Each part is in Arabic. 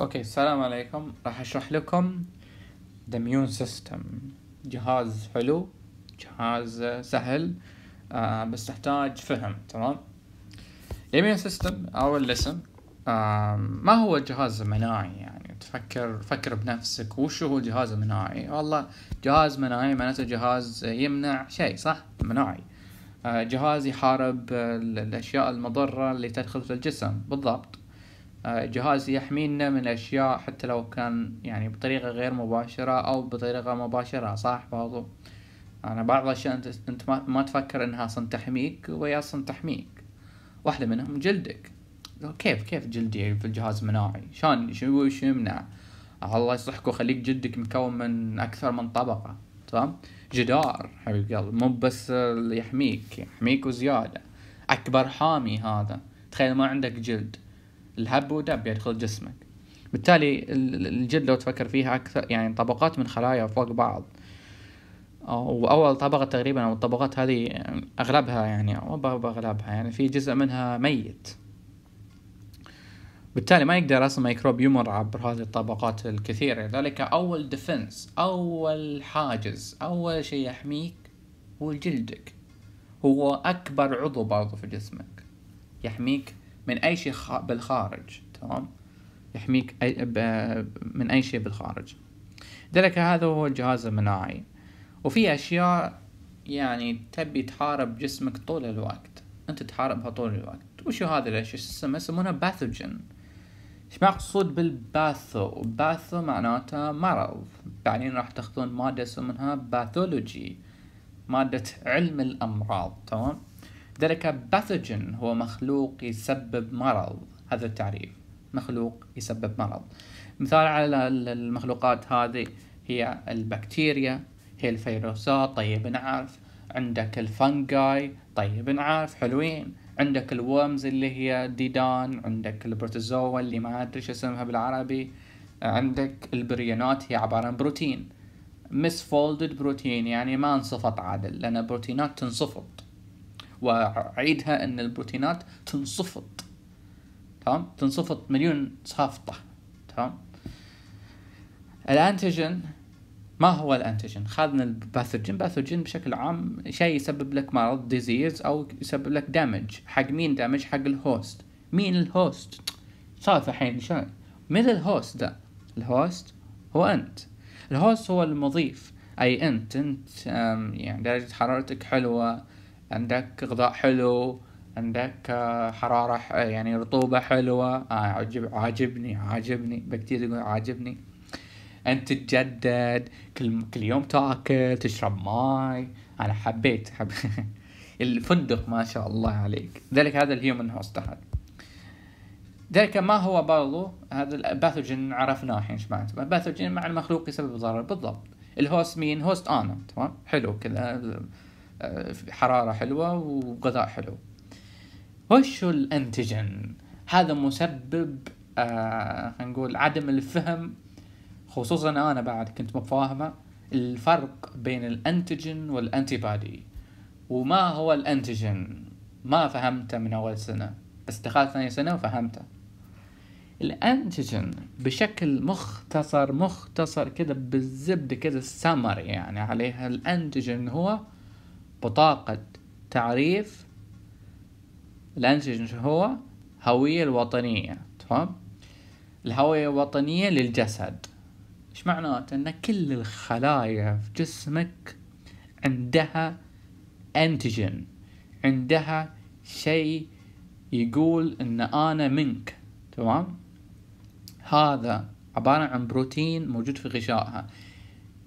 اوكي السلام عليكم راح اشرح لكم ذا immune سيستم جهاز حلو جهاز سهل آه بس تحتاج فهم تمام الاميون سيستم او الاسم آه ما هو الجهاز المناعي يعني تفكر فكر بنفسك وش هو الجهاز المناعي والله جهاز مناعي معناته جهاز يمنع شيء صح مناعي آه جهاز يحارب الاشياء المضره اللي تدخل في الجسم بالضبط آه، جهاز يحمينا من اشياء حتى لو كان يعني بطريقه غير مباشره او بطريقه مباشره صح برضو انا بعض الاشياء انت, انت ما تفكر انها اصلا تحميك وهي اصلا تحميك واحده منهم جلدك كيف كيف جلدي في الجهاز مناعي شلون شو شو يمنع الله يصحك وخليك جلدك مكون من اكثر من طبقه تمام جدار حبيب قلبي مو بس يحميك يحميك وزياده اكبر حامي هذا تخيل ما عندك جلد الهب ودب بيدخل جسمك بالتالي الجلد لو تفكر فيها أكثر يعني طبقات من خلايا فوق بعض آه، وأول طبقة تقريبا أو الطبقات هذه أغلبها يعني أو أغلبها يعني في جزء منها ميت بالتالي ما يقدر اصلا ميكروب يمر عبر هذه الطبقات الكثيرة لذلك اول ديفنس اول حاجز اول شيء يحميك هو جلدك هو اكبر عضو برضو في جسمك يحميك من أي شيء بالخارج تمام يحميك أي من أي شيء بالخارج ذلك هذا هو الجهاز المناعي وفي أشياء يعني تبي تحارب جسمك طول الوقت أنت تحاربها طول الوقت وشو هذا الأشياء يسمونها باثوجين ايش مقصود بالباثو باثو معناته مرض بعدين راح تاخذون مادة اسمها باثولوجي مادة علم الأمراض تمام ذلك باثوجين هو مخلوق يسبب مرض هذا التعريف مخلوق يسبب مرض مثال على المخلوقات هذه هي البكتيريا هي الفيروسات طيب نعرف عندك الفنجاي طيب نعرف حلوين عندك الورمز اللي هي ديدان عندك البروتوزوا اللي ما ادري شو اسمها بالعربي عندك البريونات هي عبارة عن بروتين مس فولدد بروتين يعني ما انصفط عادل لأن بروتينات تنصفط واعيدها ان البروتينات تنصفط تمام تنصفط مليون صافطه تمام الانتيجين ما هو الانتيجين خذنا الباثوجين باثوجين بشكل عام شيء يسبب لك مرض ديزيز او يسبب لك دامج حق مين دامج حق الهوست مين الهوست سالفه الحين شلون من الهوست ده الهوست هو انت الهوست هو المضيف اي انت انت يعني درجه حرارتك حلوه عندك غذاء حلو عندك آه، حرارة آه، يعني رطوبة حلوة آه، عجب عاجبني عاجبني بكتيريا يقول عاجبني انت تتجدد كل كل يوم تاكل تشرب ماي انا حبيت حب الفندق ما شاء الله عليك ذلك هذا الهيومن هوست هذا ذلك ما هو برضو هذا الباثوجين عرفناه الحين ايش معناته الباثوجين مع المخلوق يسبب ضرر بالضبط الهوست مين هوست انا تمام حلو كذا حرارة حلوة وغذاء حلو وش الانتيجن هذا مسبب آه نقول عدم الفهم خصوصا أنا بعد كنت مفاهمة الفرق بين الانتيجن والأنتي بادي وما هو الانتيجن ما فهمته من أول سنة بس دخلت ثاني سنة وفهمته الانتيجن بشكل مختصر مختصر كذا بالزبدة كذا السمر يعني عليها الانتيجن هو بطاقة تعريف الأنسجة هو هوية الوطنية تمام الهوية الوطنية للجسد ايش معناته ان كل الخلايا في جسمك عندها انتجن عندها شيء يقول ان انا منك تمام هذا عبارة عن بروتين موجود في غشائها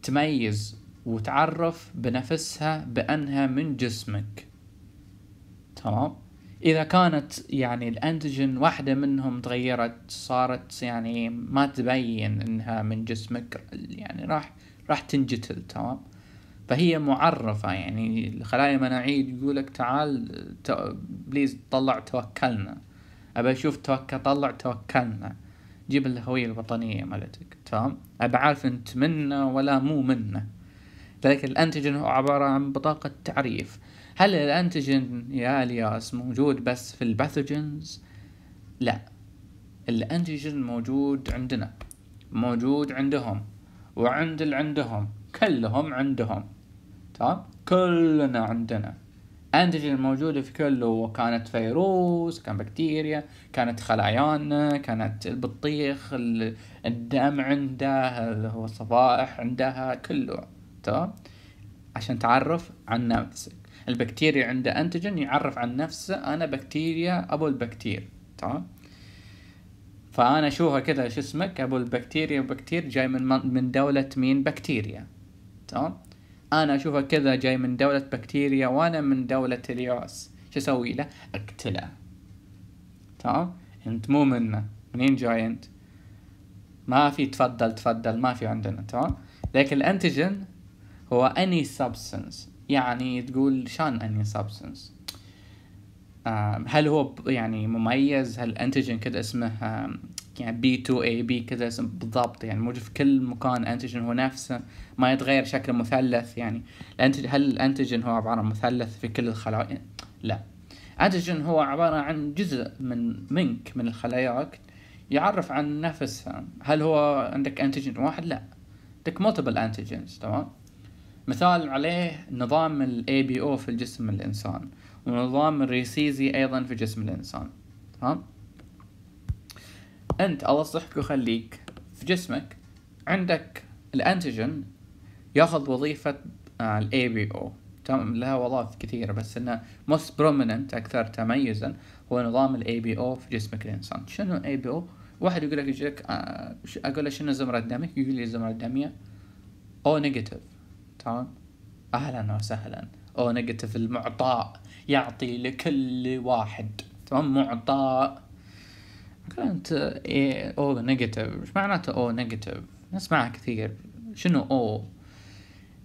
تميز وتعرف بنفسها بأنها من جسمك تمام إذا كانت يعني الأنتجين واحدة منهم تغيرت صارت يعني ما تبين إنها من جسمك يعني راح راح تنجتل تمام فهي معرفة يعني الخلايا المناعية يقولك تعال بليز طلع توكلنا أبى أشوف توكل طلع توكلنا جيب الهوية الوطنية مالتك تمام أبى عارف أنت منا ولا مو منا ذلك الأنتيجين هو عبارة عن بطاقة تعريف هل الأنتيجين يا الياس موجود بس في الباثوجينز؟ لا الأنتيجين موجود عندنا موجود عندهم وعند اللي عندهم كلهم عندهم تمام كلنا عندنا انتجن موجودة في كله كانت فيروس كان بكتيريا كانت خلايانا كانت البطيخ الدم عنده هو الصفائح عندها كله تختار عشان تعرف عن نفسك البكتيريا عنده انتجن يعرف عن نفسه انا بكتيريا ابو البكتير تمام فانا اشوفها كذا شو اسمك ابو البكتيريا بكتير جاي من من دوله مين بكتيريا تمام انا اشوفها كذا جاي من دوله بكتيريا وانا من دوله اليوس شو اسوي له اقتله تمام انت مو منا منين جاي انت ما في تفضل تفضل ما في عندنا تمام لكن الانتيجن هو any substance يعني تقول شان any substance آه، هل هو يعني مميز هل انتجن كذا اسمه آه، يعني بي 2 اي بي كذا اسم بالضبط يعني موجود في كل مكان انتيجين هو نفسه ما يتغير شكله مثلث يعني هل الانتيجين هو عباره عن مثلث في كل الخلايا لا انتجن هو عباره عن جزء من منك من خلاياك يعرف عن نفسها هل هو عندك انتيجين واحد لا عندك multiple antigens تمام مثال عليه نظام الاي بي او في جسم الانسان ونظام الريسيزي ايضا في جسم الانسان تمام انت الله يصلحك ويخليك في جسمك عندك الانتيجن ياخذ وظيفه الاي بي او تمام لها وظائف كثيره بس انه موست بروميننت اكثر تميزا هو نظام الاي بي او في جسمك الانسان شنو اي بي او واحد يقول لك يجيك آه، اقول له شنو زمره دمك يقول لي الزمره الدميه او نيجاتيف شلون؟ اهلا وسهلا او نيجاتيف المعطاء يعطي لكل واحد تمام معطاء كانت ايه او نيجاتيف ايش معناته او نيجاتيف نسمعها كثير شنو او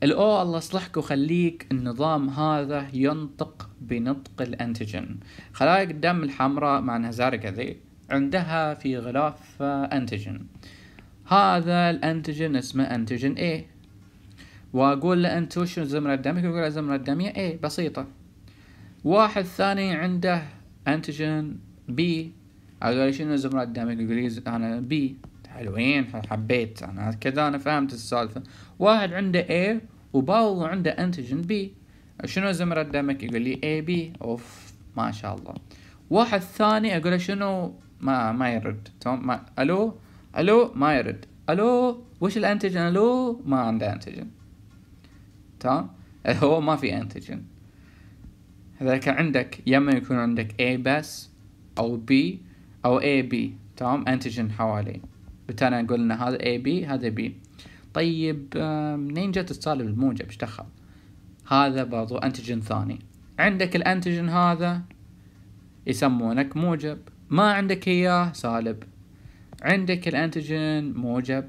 الاو الله يصلحك وخليك النظام هذا ينطق بنطق الانتيجن خلايا الدم الحمراء مع انها زرقاء ذي عندها في غلاف انتيجن هذا الانتيجن اسمه انتيجن ايه واقول له انت وش الزمره الدمويه يقول الزمره الدمويه اي بسيطه واحد ثاني عنده انتيجين بي اقول له شنو الزمره الدمويه يقول لي انا بي حلوين حبيت انا كذا انا فهمت السالفه واحد عنده اي وباو عنده انتيجين بي شنو الزمره دمك يقول لي اي بي اوف ما شاء الله واحد ثاني اقول له شنو ما ما يرد توم ما الو الو ما يرد الو وش الانتيجين الو ما عنده انتيجين تمام الهواء ما في اذا كان عندك يا اما يكون عندك A بس او B او B تمام انتجن حواليه بالتالي نقول ان هذا B هذا B طيب منين جت السالب الموجب ايش دخل هذا برضو انتجن ثاني عندك الانتجن هذا يسمونك موجب ما عندك اياه سالب عندك الانتجن موجب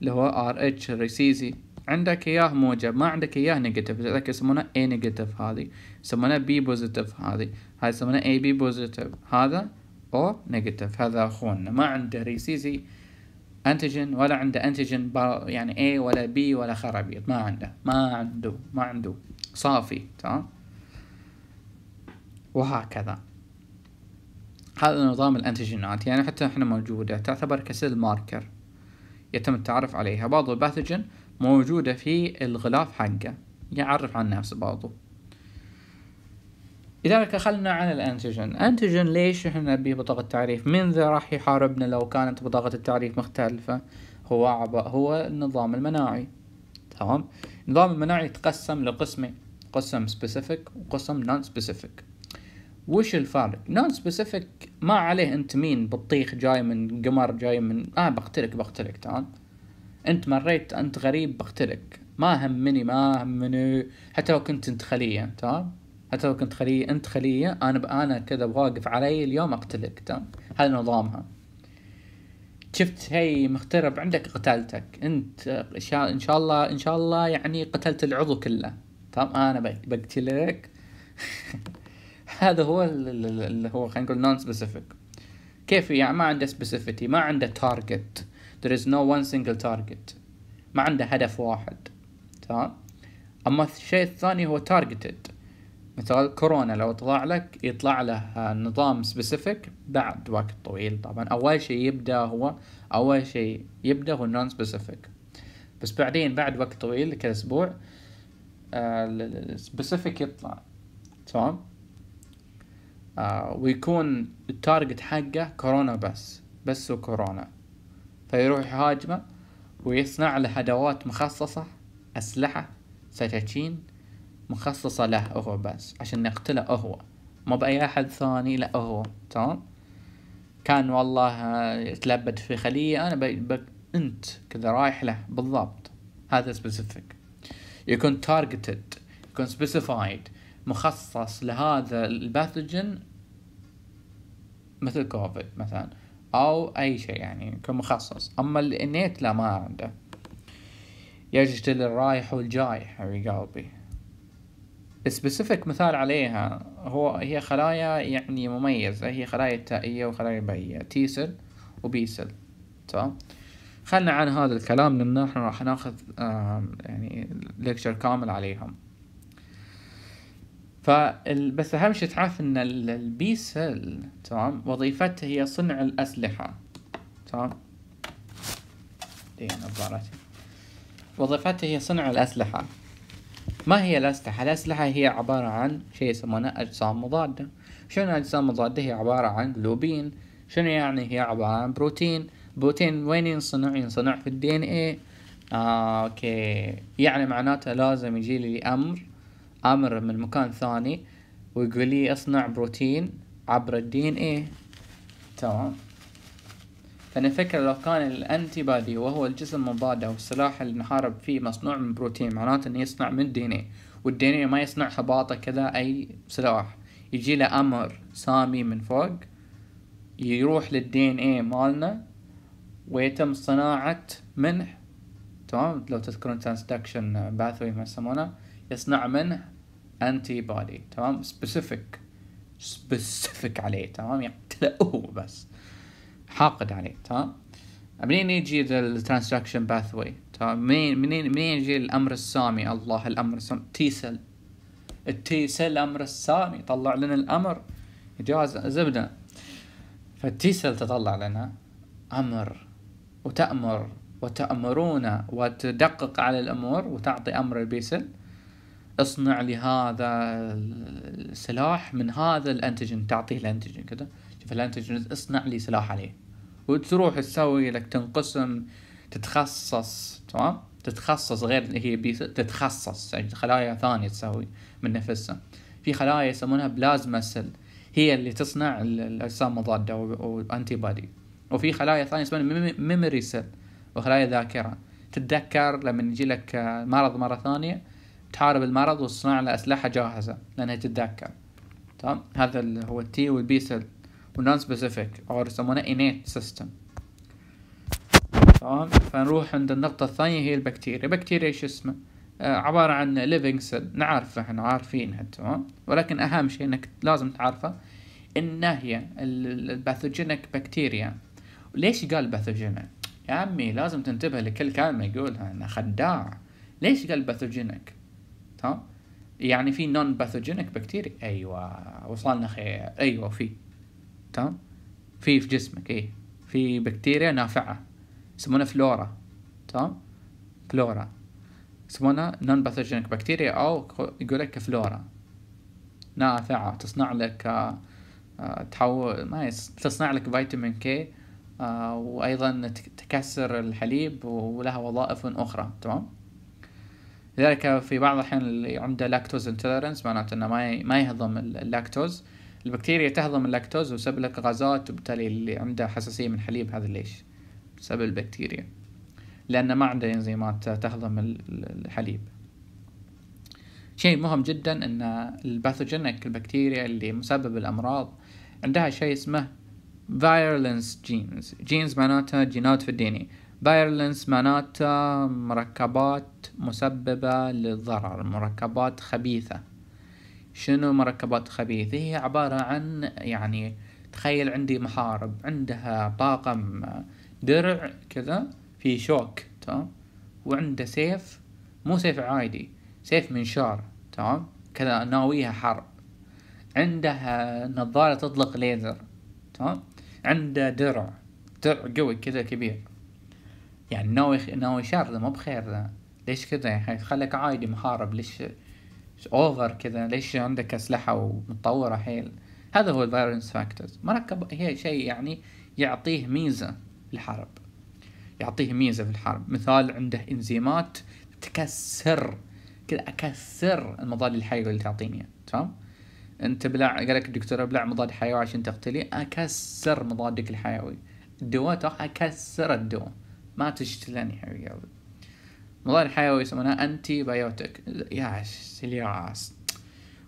اللي هو ار اتش ريسيزي عندك اياه موجب ما عندك اياه نيجاتيف لذلك يسمونها اي نيجاتيف هذه يسمونها بي بوزيتيف هذه هاي يسمونها بي بوزيتيف هذا او نيجاتيف هذا اخونا ما عنده ريسيسي انتيجين ولا عنده انتيجين يعني اي ولا بي ولا خرابيط ما عنده ما عنده ما عنده صافي تمام وهكذا هذا نظام الانتيجينات يعني حتى احنا موجودة تعتبر كسيل ماركر يتم التعرف عليها بعض الباثوجين موجودة في الغلاف حقه يعرف عن نفسه برضو لذلك خلنا عن الانتيجين انتيجين ليش احنا نبيه بطاقة تعريف من ذا راح يحاربنا لو كانت بطاقة التعريف مختلفة هو عب... هو النظام المناعي تمام النظام المناعي يتقسم لقسمين قسم سبيسيفيك وقسم نون سبيسيفيك وش الفرق نون سبيسيفيك ما عليه انت مين بطيخ جاي من قمر جاي من اه بقتلك بقتلك تمام انت مريت انت غريب بقتلك ما همني ما همني حتى لو كنت انت خليه تمام حتى لو كنت خليه انت خليه انا انا كذا واقف علي اليوم اقتلك تمام هذا نظامها شفت شيء مخترب عندك قتلتك انت ان شاء الله ان شاء الله يعني قتلت العضو كله تمام انا بقتلك هذا هو اللي هو خلينا نقول نون سبيسيفيك كيف يعني ما عنده سبيسيفيتي ما عنده تارجت there is no one single target ما عنده هدف واحد تمام أما الشيء الثاني هو targeted مثال كورونا لو طلع لك يطلع له نظام سبيسيفيك بعد وقت طويل طبعا أول شيء يبدأ هو أول شيء يبدأ هو نون سبيسيفيك بس بعدين بعد وقت طويل كذا اسبوع آه، السبيسيفيك يطلع تمام آه، ويكون التارجت حقه كورونا بس بس وكورونا فيروح يهاجمه ويصنع له أدوات مخصصة أسلحة سكاكين مخصصة له هو بس عشان يقتله هو ما بأي أحد ثاني لا هو تمام كان والله آه، تلبد في خلية أنا بك أنت كذا رايح له بالضبط هذا سبيسيفيك يكون تارجتد يكون سبيسيفايد مخصص لهذا الباثوجين مثل كوفيد مثلا أو أي شيء يعني كمخصص أما الإنيت لا ما عنده يجتل الرايح والجاي حبيب قلبي سبيسيفيك مثال عليها هو هي خلايا يعني مميزة هي خلايا تائية وخلايا بيئية تي سيل وبي سيل تمام خلنا عن هذا الكلام لأن احنا راح ناخذ يعني ليكتشر كامل عليهم فبس اهم شيء تعرف ان البي سيل تمام وظيفته هي صنع الاسلحه تمام دي نظارتي وظيفته هي صنع الاسلحه ما هي الاسلحه الاسلحه هي عباره عن شيء يسمونه اجسام مضاده شنو اجسام مضاده هي عباره عن لوبين شنو يعني هي عباره عن بروتين بروتين وين ينصنع ينصنع في الدي ان آه، اي اوكي يعني معناته لازم يجي لي امر امره من مكان ثاني ويقول لي اصنع بروتين عبر الدي ان اي تمام فنفكر لو كان الانتي بادي وهو الجسم المضاد او السلاح اللي نحارب فيه مصنوع من بروتين معناته انه يصنع من الدي ان اي والدي ان اي ما يصنع هباطه كذا اي سلاح يجي له امر سامي من فوق يروح للدي ان اي مالنا ويتم صناعة منه تمام لو تذكرون ترانسدكشن باثوي ما يسمونه يصنع منه انتي بودي تمام سبيسيفيك سبيسيفيك عليه تمام يقتله يعني هو بس حاقد عليه تمام منين يجي الترانزاكشن باث واي تمام منين منين منين يجي الامر السامي الله الامر السامي تي سيل التي سيل الامر السامي طلع لنا الامر جاز زبده فالتي سيل تطلع لنا امر وتامر وتامرون وتدقق على الامور وتعطي امر البيسل اصنع لي هذا السلاح من هذا الانتجن تعطيه الانتجن كذا شوف الانتجن اصنع لي سلاح عليه وتروح تسوي لك تنقسم تتخصص تمام تتخصص غير هي بيس تتخصص يعني خلايا ثانية تسوي من نفسها في خلايا يسمونها بلازما سيل هي اللي تصنع الأجسام المضاده وأنتي بادي وفي خلايا ثانية اسمها ميموري سيل وخلايا ذاكرة تتذكر لما يجي لك مرض مرة ثانية تحارب المرض وتصنع له أسلحة جاهزة لأنها تتذكر تمام هذا اللي هو التي والبي سيل والنون سبيسيفيك أو يسمونه إنيت سيستم تمام فنروح عند النقطة الثانية هي البكتيريا البكتيريا شو اسمه آه عبارة عن ليفينج سيل نعرفه احنا عارفينها تمام ولكن أهم شيء إنك لازم تعرفه إن هي الباثوجينيك بكتيريا ليش قال باثوجينيك؟ يا عمي لازم تنتبه لكل كلمة يقولها أنا خداع ليش قال باثوجينيك؟ تمام يعني في نون باثوجينيك بكتيريا ايوه وصلنا خير ايوه في تمام في في جسمك اي في بكتيريا نافعه يسمونها فلورا تمام فلورا يسمونها نون باثوجينيك بكتيريا او يقول لك فلورا نافعه تصنع لك آه، تحول ما يس... تصنع لك فيتامين آه، كي وايضا تكسر الحليب ولها وظائف اخرى تمام لذلك في بعض الأحيان اللي عنده لاكتوز انتولرنس معناته انه ما ما يهضم اللاكتوز البكتيريا تهضم اللاكتوز وسبب لك غازات وبالتالي اللي عنده حساسية من حليب هذا ليش بسبب البكتيريا لأنه ما عنده انزيمات تهضم الحليب شيء مهم جدا ان الباثوجينك البكتيريا اللي مسبب الامراض عندها شيء اسمه فايرلنس جينز جينز معناتها جينات في الديني بايرلنس معناتها مركبات مسببة للضرر مركبات خبيثة شنو مركبات خبيثة هي عبارة عن يعني تخيل عندي محارب عندها طاقم درع كذا في شوك تمام وعنده سيف مو سيف عادي سيف منشار تمام كذا ناويها حرب عندها نظارة تطلق ليزر تمام عنده درع درع قوي كذا كبير يعني ناوي ناوي شر ذا مو بخير ذا ليش كذا يعني خليك عادي محارب ليش اوفر كذا ليش عندك اسلحه ومتطوره حيل هذا هو الفيرنس فاكتورز مركب هي شيء يعني يعطيه ميزه الحرب يعطيه ميزه في الحرب مثال عنده انزيمات تكسر كذا اكسر المضاد الحيوي اللي تعطيني تمام انت بلع قال لك الدكتور ابلع مضاد حيوي عشان تقتلي اكسر مضادك الحيوي الدواء اكسر الدواء ما تجتلني حبيب قلبي مضاد حيوي يسمونها انتي بايوتك يا سيلياس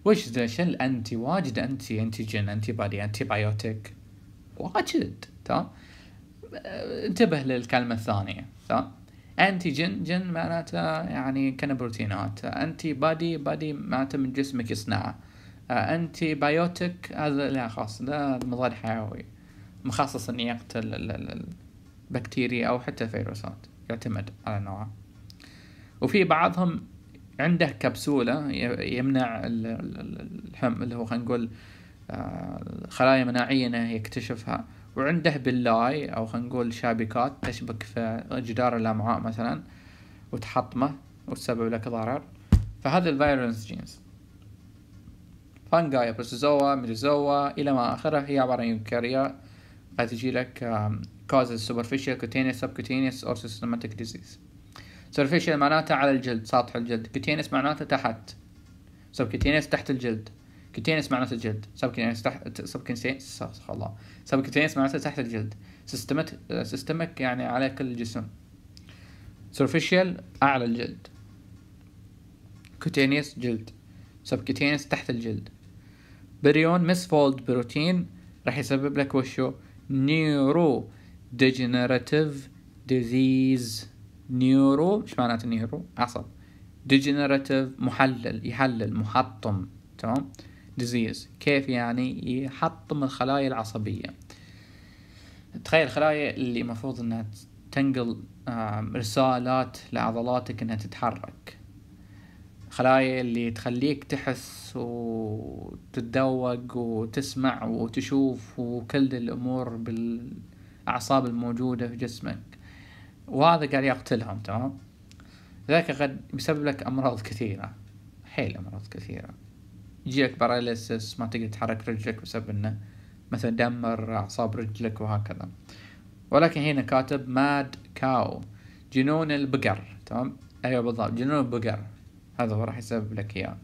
وش ذا شن الانتي واجد انتي انتيجين انتي بادي انتي بايوتك واجد تمام انتبه للكلمة الثانية تمام انتي جن معناته يعني كان بروتينات انتي بادي بادي معناته من جسمك يصنعه انتي بايوتك هذا لا خلاص ده مضاد حيوي مخصص انه يقتل بكتيريا أو حتى فيروسات يعتمد على نوعه وفي بعضهم عنده كبسولة يمنع الحم اللي هو خلينا نقول آه، خلايا مناعية انه يكتشفها وعنده بلاي او خلينا نقول شابكات تشبك في جدار الامعاء مثلا وتحطمه وتسبب لك ضرر فهذا الفيروس جينز فانجايا بروتوزوا ميرزوا الى ما اخره هي عبارة عن يوكاريا قد تجي لك causes superficial cutaneous subcutaneous or systematic disease superficial معناتها على الجلد سطح الجلد cutaneous معناتها تحت subcutaneous تحت الجلد cutaneous معناته الجلد subcutaneous تحت subcutaneous الله subcutaneous معناتها تحت الجلد systemic systemic يعني على كل الجسم superficial أعلى الجلد cutaneous جلد subcutaneous تحت الجلد بريون مسفولد بروتين راح يسبب لك وشو نيورو degenerative disease نيورو ايش معناته نيورو عصب degenerative محلل يحلل محطم تمام disease كيف يعني يحطم الخلايا العصبية تخيل الخلايا اللي المفروض انها تنقل رسالات لعضلاتك انها تتحرك خلايا اللي تخليك تحس وتتذوق وتسمع وتشوف وكل الامور بال الأعصاب الموجودة في جسمك وهذا قاعد يقتلهم تمام ذاك قد يسبب لك أمراض كثيرة حيل أمراض كثيرة يجيك باراليسس ما تقدر تحرك رجلك بسبب انه مثلا دمر أعصاب رجلك وهكذا ولكن هنا كاتب ماد كاو جنون البقر تمام أيوة بالضبط جنون البقر هذا هو راح يسبب لك إياه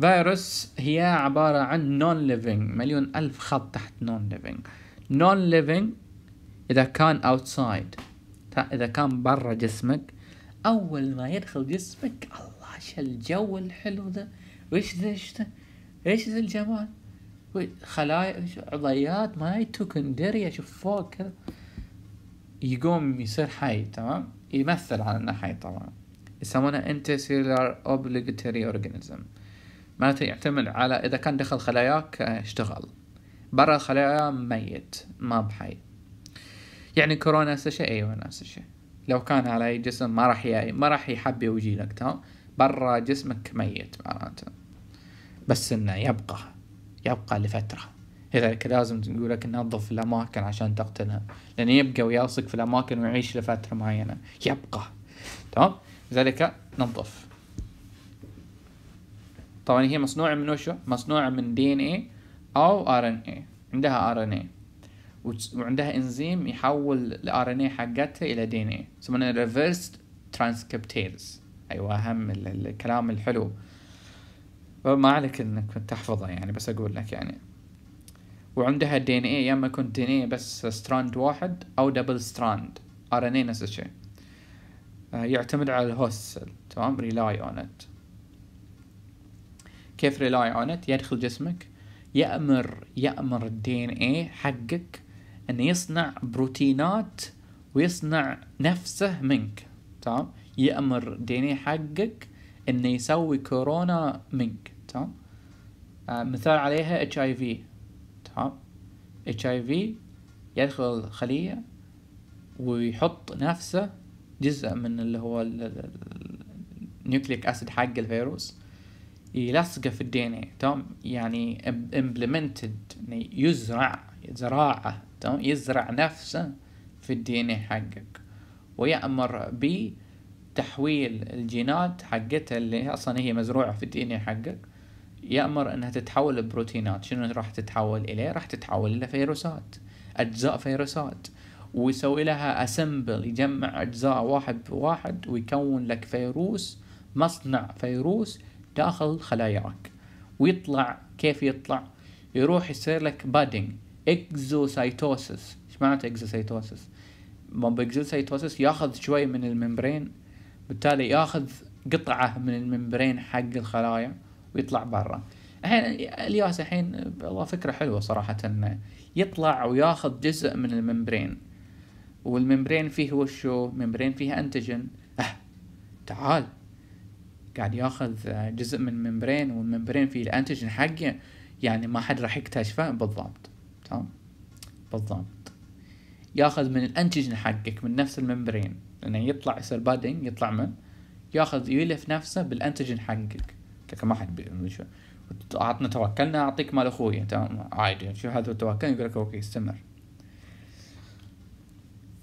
فيروس هي عبارة عن نون ليفينج مليون ألف خط تحت نون ليفينج نون ليفينج إذا كان اوتسايد إذا كان برا جسمك أول ما يدخل جسمك الله شو الجو الحلو ذا وش ذا ايش ذا الجمال خلايا عضيات ما يتوكن درية شوف فوق كذا يقوم يصير حي تمام يمثل على انه حي طبعا يسمونه انتسيلر اوبليجتري اورجانيزم معناته يعتمد على اذا كان دخل خلاياك آه، اشتغل برا خلايا ميت ما بحي يعني كورونا هسه شيء ايوه نفس الشيء لو كان على اي جسم ما راح ما راح يحب يجي لك تمام برا جسمك ميت معناته بس انه يبقى يبقى لفتره لذلك لازم نقول لك ننظف الاماكن عشان تقتلها لانه يبقى ويلصق في الاماكن ويعيش لفتره معينه يبقى تمام لذلك ننظف طبعا هي مصنوعه من وشو مصنوعه من دي ان ايه أو ار ان اي عندها ار ان اي وعندها انزيم يحول الار ان اي حقتها الى دي ان اي يسمونها ريفرس ترانسكريبتيز ايوه اهم الكلام الحلو ما عليك انك تحفظه يعني بس اقول لك يعني وعندها دي ان اي يا اما يكون دي ان اي بس ستراند واحد او دبل ستراند ار ان اي نفس الشيء آه، يعتمد على الهوست تمام ريلاي اون ات كيف ريلاي اون ات يدخل جسمك يأمر يأمر الدي ان اي حقك انه يصنع بروتينات ويصنع نفسه منك تمام يأمر الدي ان اي حقك انه يسوي كورونا منك تمام آه مثال عليها اتش اي في تمام اتش اي في يدخل الخلية ويحط نفسه جزء من اللي هو النيوكليك اسيد حق الفيروس يلصقه في الدي ان اي تمام يعني امبلمنتد يعني يزرع زراعه تمام يزرع نفسه في الدي ان اي حقك ويأمر بتحويل الجينات حقتها اللي اصلا هي مزروعه في الدي ان اي حقك يأمر انها تتحول لبروتينات شنو راح تتحول اليه راح تتحول الى فيروسات اجزاء فيروسات ويسوي لها اسمبل يجمع اجزاء واحد بواحد ويكون لك فيروس مصنع فيروس داخل خلاياك ويطلع كيف يطلع يروح يصير لك بادنج اكزوسايتوسس ايش معناته اكزوسايتوسس بومب اكزوسايتوسس ياخذ شوي من الممبرين بالتالي ياخذ قطعه من الممبرين حق الخلايا ويطلع برا الحين الياس الحين والله فكره حلوه صراحه انه يطلع وياخذ جزء من الممبرين والممبرين فيه وشو ممبرين فيه انتجن أه تعال قاعد ياخذ آه، جزء من الممبرين والممبرين فيه الانتيجين حقه يعني ما حد راح يكتشفه بالضبط تمام بالضبط ياخذ من الانتيجين حقك من نفس الممبرين لانه يعني يطلع يصير بادنج يطلع من ياخذ يلف نفسه بالانتيجين حقك لكن ما حد عطنا توكلنا اعطيك مال اخوي تمام عادي شو هذا التوكل يقول لك اوكي استمر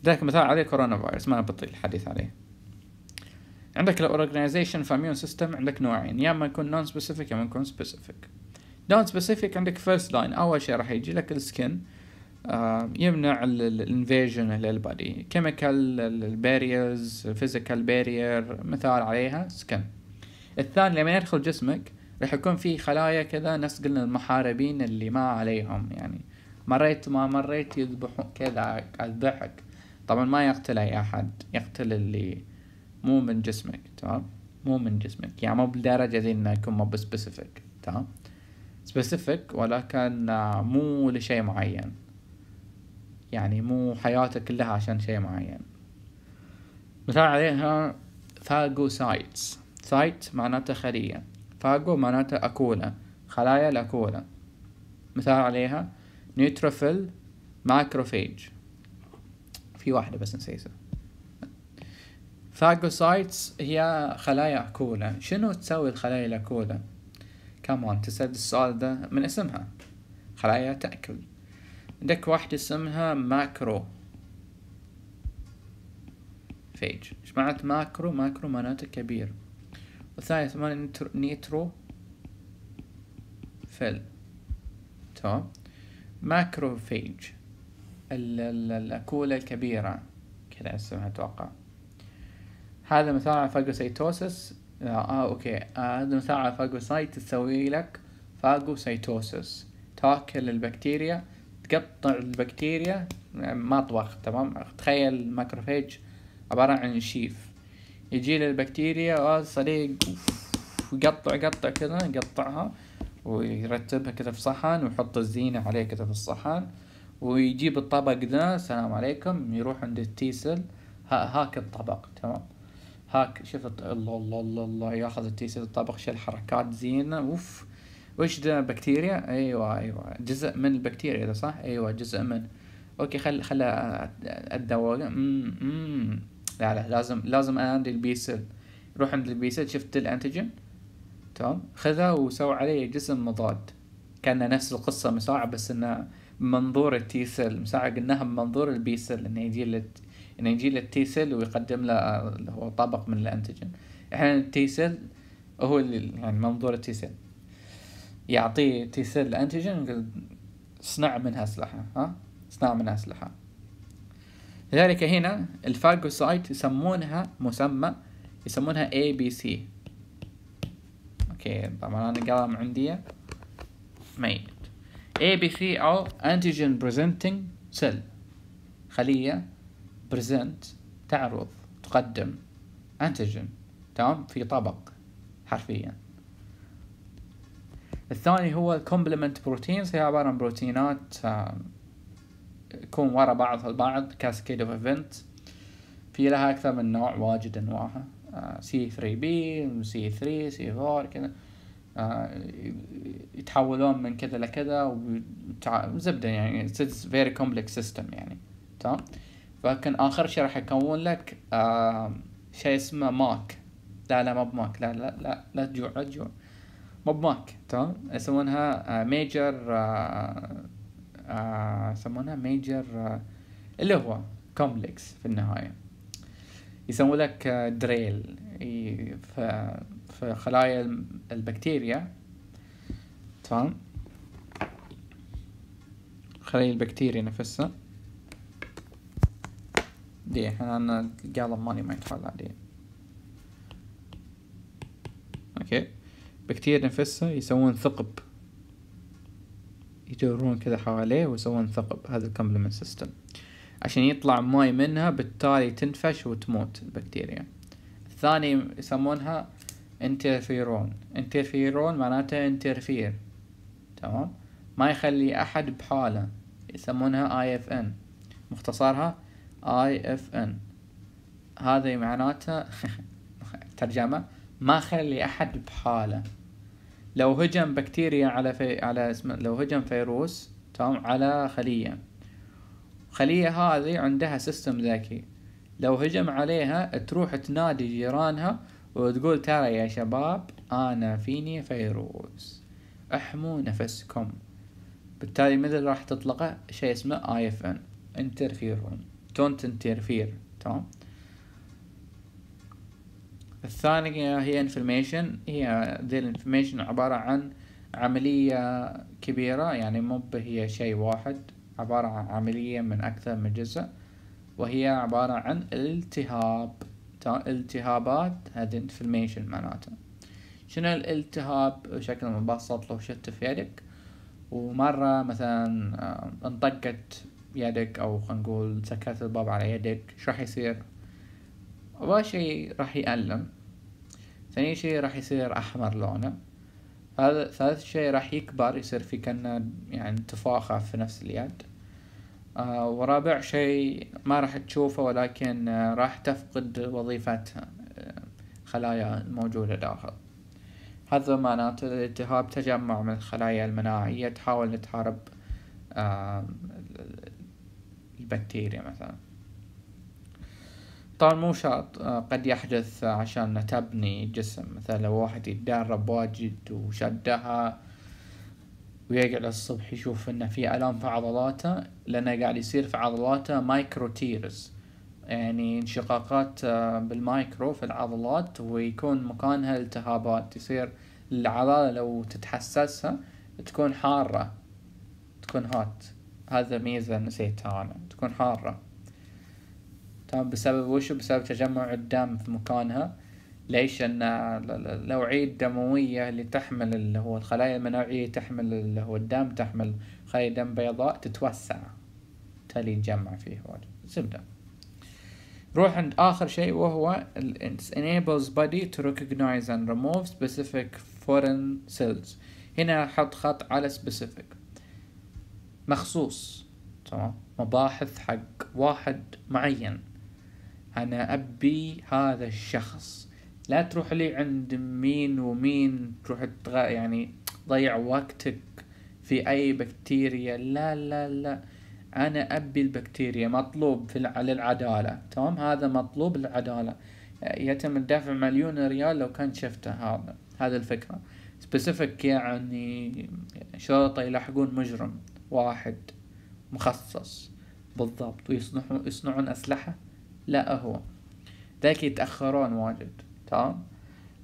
ذاك مثال عليه كورونا فايروس ما بطيل الحديث عليه عندك الاورجنايزيشن في اميون سيستم عندك نوعين يا اما يكون نون سبيسيفيك يا اما يكون سبيسيفيك نون سبيسيفيك عندك فيرست لاين اول شيء راح يجي لك السكن آه يمنع الانفيجن للبادي كيميكال الباريرز فيزيكال بارير مثال عليها سكن الثاني لما يدخل جسمك راح يكون في خلايا كذا نفس قلنا المحاربين اللي ما عليهم يعني مريت ما مريت يذبحون كذا اذبحك طبعا ما يقتل اي احد يقتل اللي مو من جسمك تمام مو من جسمك يعني مو بالدرجة زي انه يكون مو بسبيسيفيك تمام سبيسيفيك ولكن آه، مو لشيء معين يعني مو حياتك كلها عشان شيء معين مثال عليها فاجو سايتس سايت معناته خلية فاجو معناته أكولة خلايا الأكولة مثال عليها نيوتروفيل ماكروفيج في واحدة بس نسيتها فاجوسايتس هي خلايا عكولة شنو تسوي الخلايا العكولة؟ كمان تسأل السؤال ده من اسمها خلايا تأكل عندك واحدة اسمها ماكرو فيج ايش معنات ماكرو ماكرو معناته كبير والثاني ثمان نيترو فيل تمام ماكرو فيج الأكولة الكبيرة كذا اسمها أتوقع هذا مثال على فاجوسيتوسس آه،, آه اوكي آه، هذا مثال على فاجوسايت تسوي لك فاجوسيتوسس تاكل البكتيريا تقطع البكتيريا يعني مطبخ تمام تخيل الماكروفيج عبارة عن شيف يجي للبكتيريا آه، صليق يقطع قطع كذا يقطعها ويرتبها كذا في صحن ويحط الزينة عليه كذا في الصحن ويجيب الطبق ذا السلام عليكم يروح عند التيسل هاك الطبق تمام هاك شفت الله الله الله الله ياخذ التيسير الطبق شل حركات زينه اوف وش ده بكتيريا ايوه ايوه جزء من البكتيريا ده صح ايوه جزء من اوكي خل خل الدواء أمم،, امم لا لا لازم لازم انا البي سيل روح عند البي سيل شفت الانتيجين تمام خذه وسوي عليه جسم مضاد كان نفس القصة مساعة بس انه منظور التي سيل مساعة قلناها بمنظور منظور البي سيل انه يجي انه يجي له التي سيل ويقدم له اللي هو طبق من الانتيجين احنا التي سيل هو اللي يعني منظور التي سيل يعطيه تي سيل الانتيجين يقول صنع منها اسلحه ها صنع منها اسلحه لذلك هنا الفاجوسايت يسمونها مسمى يسمونها اي بي سي اوكي طبعا انا قلم عندي ميت اي بي سي او انتيجين بريزنتنج سيل خليه بريزنت تعرض تقدم انتجن تمام في طبق حرفيا الثاني هو كومبلمنت بروتينز هي عبارة عن بروتينات تكون آه، ورا بعض البعض كاسكيد اوف ايفنت في لها اكثر من نوع واجد انواعها سي 3 بي سي 3 سي 4 كذا آه، يتحولون من كذا لكذا وزبده يعني اتس فيري كومبلكس سيستم يعني تمام فكان آخر شي راح يكون لك آه شيء اسمه ماك لا لا ما بماك لا لا لا لا تجوع لا تجوع ما بماك تمام يسمونها ميجر آه، آه، آه، يسمونها ميجر اللي هو كومبلكس في النهاية يسمون لك دريل في خلايا البكتيريا تمام خلايا البكتيريا نفسها دي احنا قاعدة ماني ما يتحل عليه اوكي بكتيريا نفسها يسوون ثقب يدورون كذا حواليه ويسوون ثقب هذا الكمبلمنت سيستم عشان يطلع ماي منها بالتالي تنفش وتموت البكتيريا الثاني يسمونها انترفيرون انترفيرون معناته انترفير تمام ما يخلي احد بحاله يسمونها اي اف ان مختصرها اي اف ان هذا معناته ترجمة ما خلي أحد بحاله لو هجم بكتيريا على في على اسم لو هجم فيروس تمام على خلية خلية هذه عندها سيستم ذكي لو هجم عليها تروح تنادي جيرانها وتقول ترى يا شباب أنا فيني فيروس احموا نفسكم بالتالي مثل راح تطلقه شيء اسمه اي اف ان انترفيرون don't interfere تمام الثانية هي information هي ذي الانفورميشن عبارة عن عملية كبيرة يعني مو هي شيء واحد عبارة عن عملية من أكثر من جزء وهي عبارة عن التهاب التهابات هذه information معناتها شنو الالتهاب بشكل مبسط لو شفته في يدك ومرة مثلا آه، انطقت يدك او خلينا نقول سكرت الباب على يدك شو راح يصير اول شيء راح يألم ثاني شيء راح يصير احمر لونه هذا ثالث شيء راح يكبر يصير في كنا يعني تفاخة في نفس اليد آه ورابع شيء ما راح تشوفه ولكن آه راح تفقد وظيفتها آه خلايا الموجودة داخل هذا معناته الالتهاب تجمع من الخلايا المناعية تحاول تحارب آه، البكتيريا مثلا طبعا مو شرط آه، قد يحدث عشان تبني جسم مثلا لو واحد يتدرب واجد وشدها ويقعد الصبح يشوف انه في الام في عضلاته لانه قاعد يصير في عضلاته مايكرو تيرز يعني انشقاقات آه، بالمايكرو في العضلات ويكون مكانها التهابات يصير العضلة لو تتحسسها تكون حارة تكون هات هذا ميزة نسيتها أنا تكون حارة تمام طيب بسبب وشو بسبب تجمع الدم في مكانها ليش ان الاوعيه الدمويه اللي تحمل اللي هو الخلايا المناعيه تحمل اللي هو الدم تحمل خلايا دم بيضاء تتوسع تالي يتجمع فيه زبده نروح عند اخر شيء وهو it enables body to recognize and remove specific foreign cells هنا حط خط على specific مخصوص تمام مباحث حق واحد معين أنا أبي هذا الشخص لا تروح لي عند مين ومين تروح تغ... يعني ضيع وقتك في أي بكتيريا لا لا لا أنا أبي البكتيريا مطلوب في الع... العدالة تمام هذا مطلوب العدالة يتم الدفع مليون ريال لو كان شفته هذا هذا الفكرة سبيسيفيك يعني شرطة يلاحقون مجرم واحد مخصص بالضبط ويصنعون يصنعون أسلحة لا هو ذلك يتأخرون واجد تمام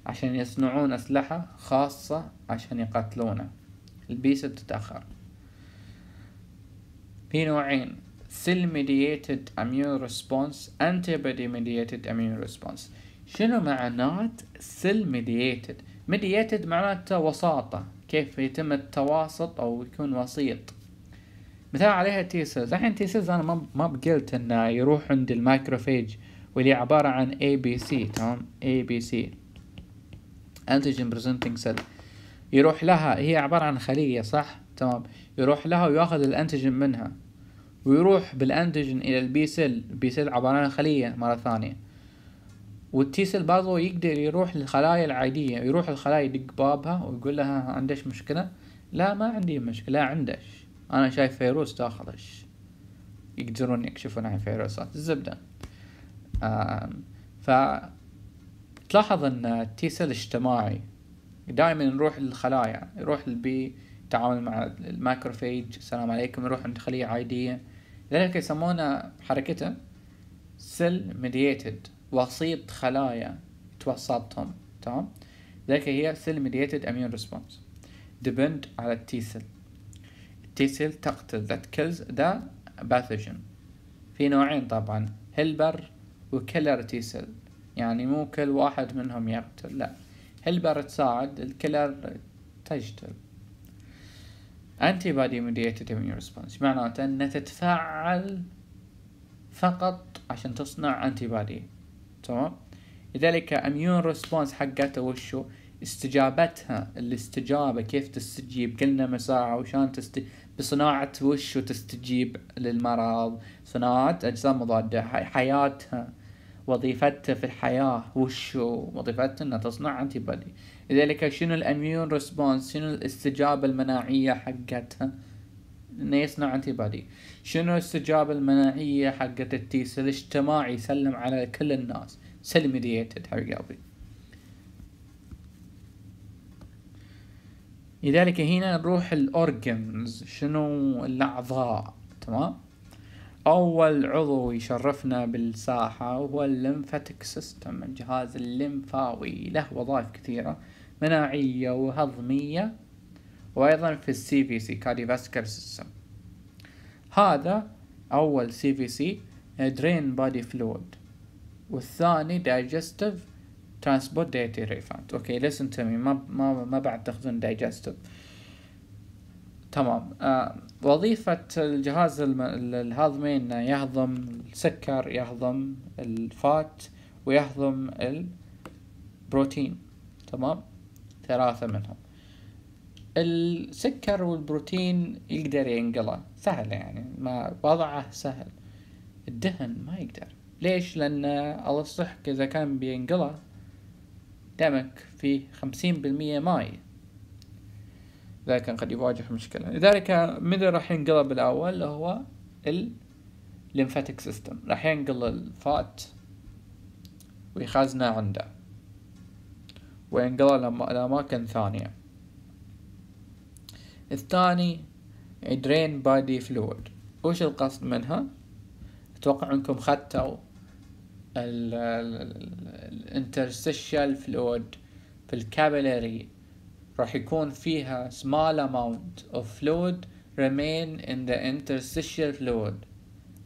عشان يصنعون أسلحة خاصة عشان يقتلونه البيس تتأخر في نوعين ميديتد اميون ريسبونس انتي antibody ميديتد اميون ريسبونس شنو معنات سيل ميديتد ميديتد معناته وساطة كيف يتم التواسط أو يكون وسيط مثال عليها تي سيلز الحين تي سيلز انا ما ما قلت انه يروح عند المايكروفيج واللي عبارة عن اي بي سي تمام اي بي سي انتيجين بريزنتنج سيل يروح لها هي عبارة عن خلية صح تمام يروح لها وياخذ الانتيجين منها ويروح بالانتيجين الى البي سيل البي سيل عبارة عن خلية مرة ثانية والتي سيل برضو يقدر يروح للخلايا العادية يروح الخلايا يدق بابها ويقول لها عندش مشكلة لا ما عندي مشكلة عندش انا شايف فيروز تاخرش يقدرون يكشفون عن فيروسات الزبدة ف تلاحظ ان التي سيل اجتماعي دائما نروح للخلايا يروح للبي تعامل مع الماكروفيج السلام عليكم يروح عند خلية عادية لذلك يسمونه حركته سيل ميديتد وسيط خلايا توسطهم تمام لذلك هي سيل ميديتد اميون ريسبونس ديبند على التي سيل تيسل تقتل that kills the pathogen في نوعين طبعا هيلبر وكيلر تيسل يعني مو كل واحد منهم يقتل لا هيلبر تساعد الكيلر انتي antibody mediated immune response معناته أن تتفاعل فقط عشان تصنع antibody تمام لذلك اميون ريسبونس حقته وشو استجابتها الاستجابة كيف تستجيب قلنا مساعة وشان تستجيب بصناعة وش وتستجيب للمرض صناعة أجسام مضادة حياتها وظيفتها في الحياة وش وظيفتها أنها تصنع أنتي بادي لذلك شنو الأميون ريسبونس شنو الاستجابة المناعية حقتها انه يصنع انتي بادي شنو الاستجابة المناعية حقت التيس الاجتماعي يسلم على كل الناس سلم ديتد حبيبي لذلك هنا نروح الأورجنز شنو الأعضاء تمام أول عضو يشرفنا بالساحة هو الليمفاتيك سيستم الجهاز الليمفاوي له وظائف كثيرة مناعية وهضمية وأيضا في السي في سي كارديوفاسكر سيستم هذا أول سي في سي درين بادي فلويد والثاني دايجستيف ترانسبورت داتا ريفاند اوكي ليس تمي ما ما ما بعد تاخذون دايجستيف تمام آه وظيفة الجهاز الهضمي انه يهضم السكر يهضم الفات ويهضم البروتين تمام ثلاثة منهم السكر والبروتين يقدر ينقله سهل يعني ما وضعه سهل الدهن ما يقدر ليش لان آه، الله يصحك اذا كان بينقله دمك في بالمئة ماي ذا كان قد يواجه مشكلة لذلك من اللي راح ينقلب الأول هو الليمفاتيك سيستم راح ينقل الفات ويخزنه عنده وينقله لأماكن ثانية الثاني ادرين بادي فلويد وش القصد منها؟ أتوقع أنكم خدتوا الانترستيشال فلويد في الكابيلاري راح يكون فيها small amount of fluid remain in the interstitial fluid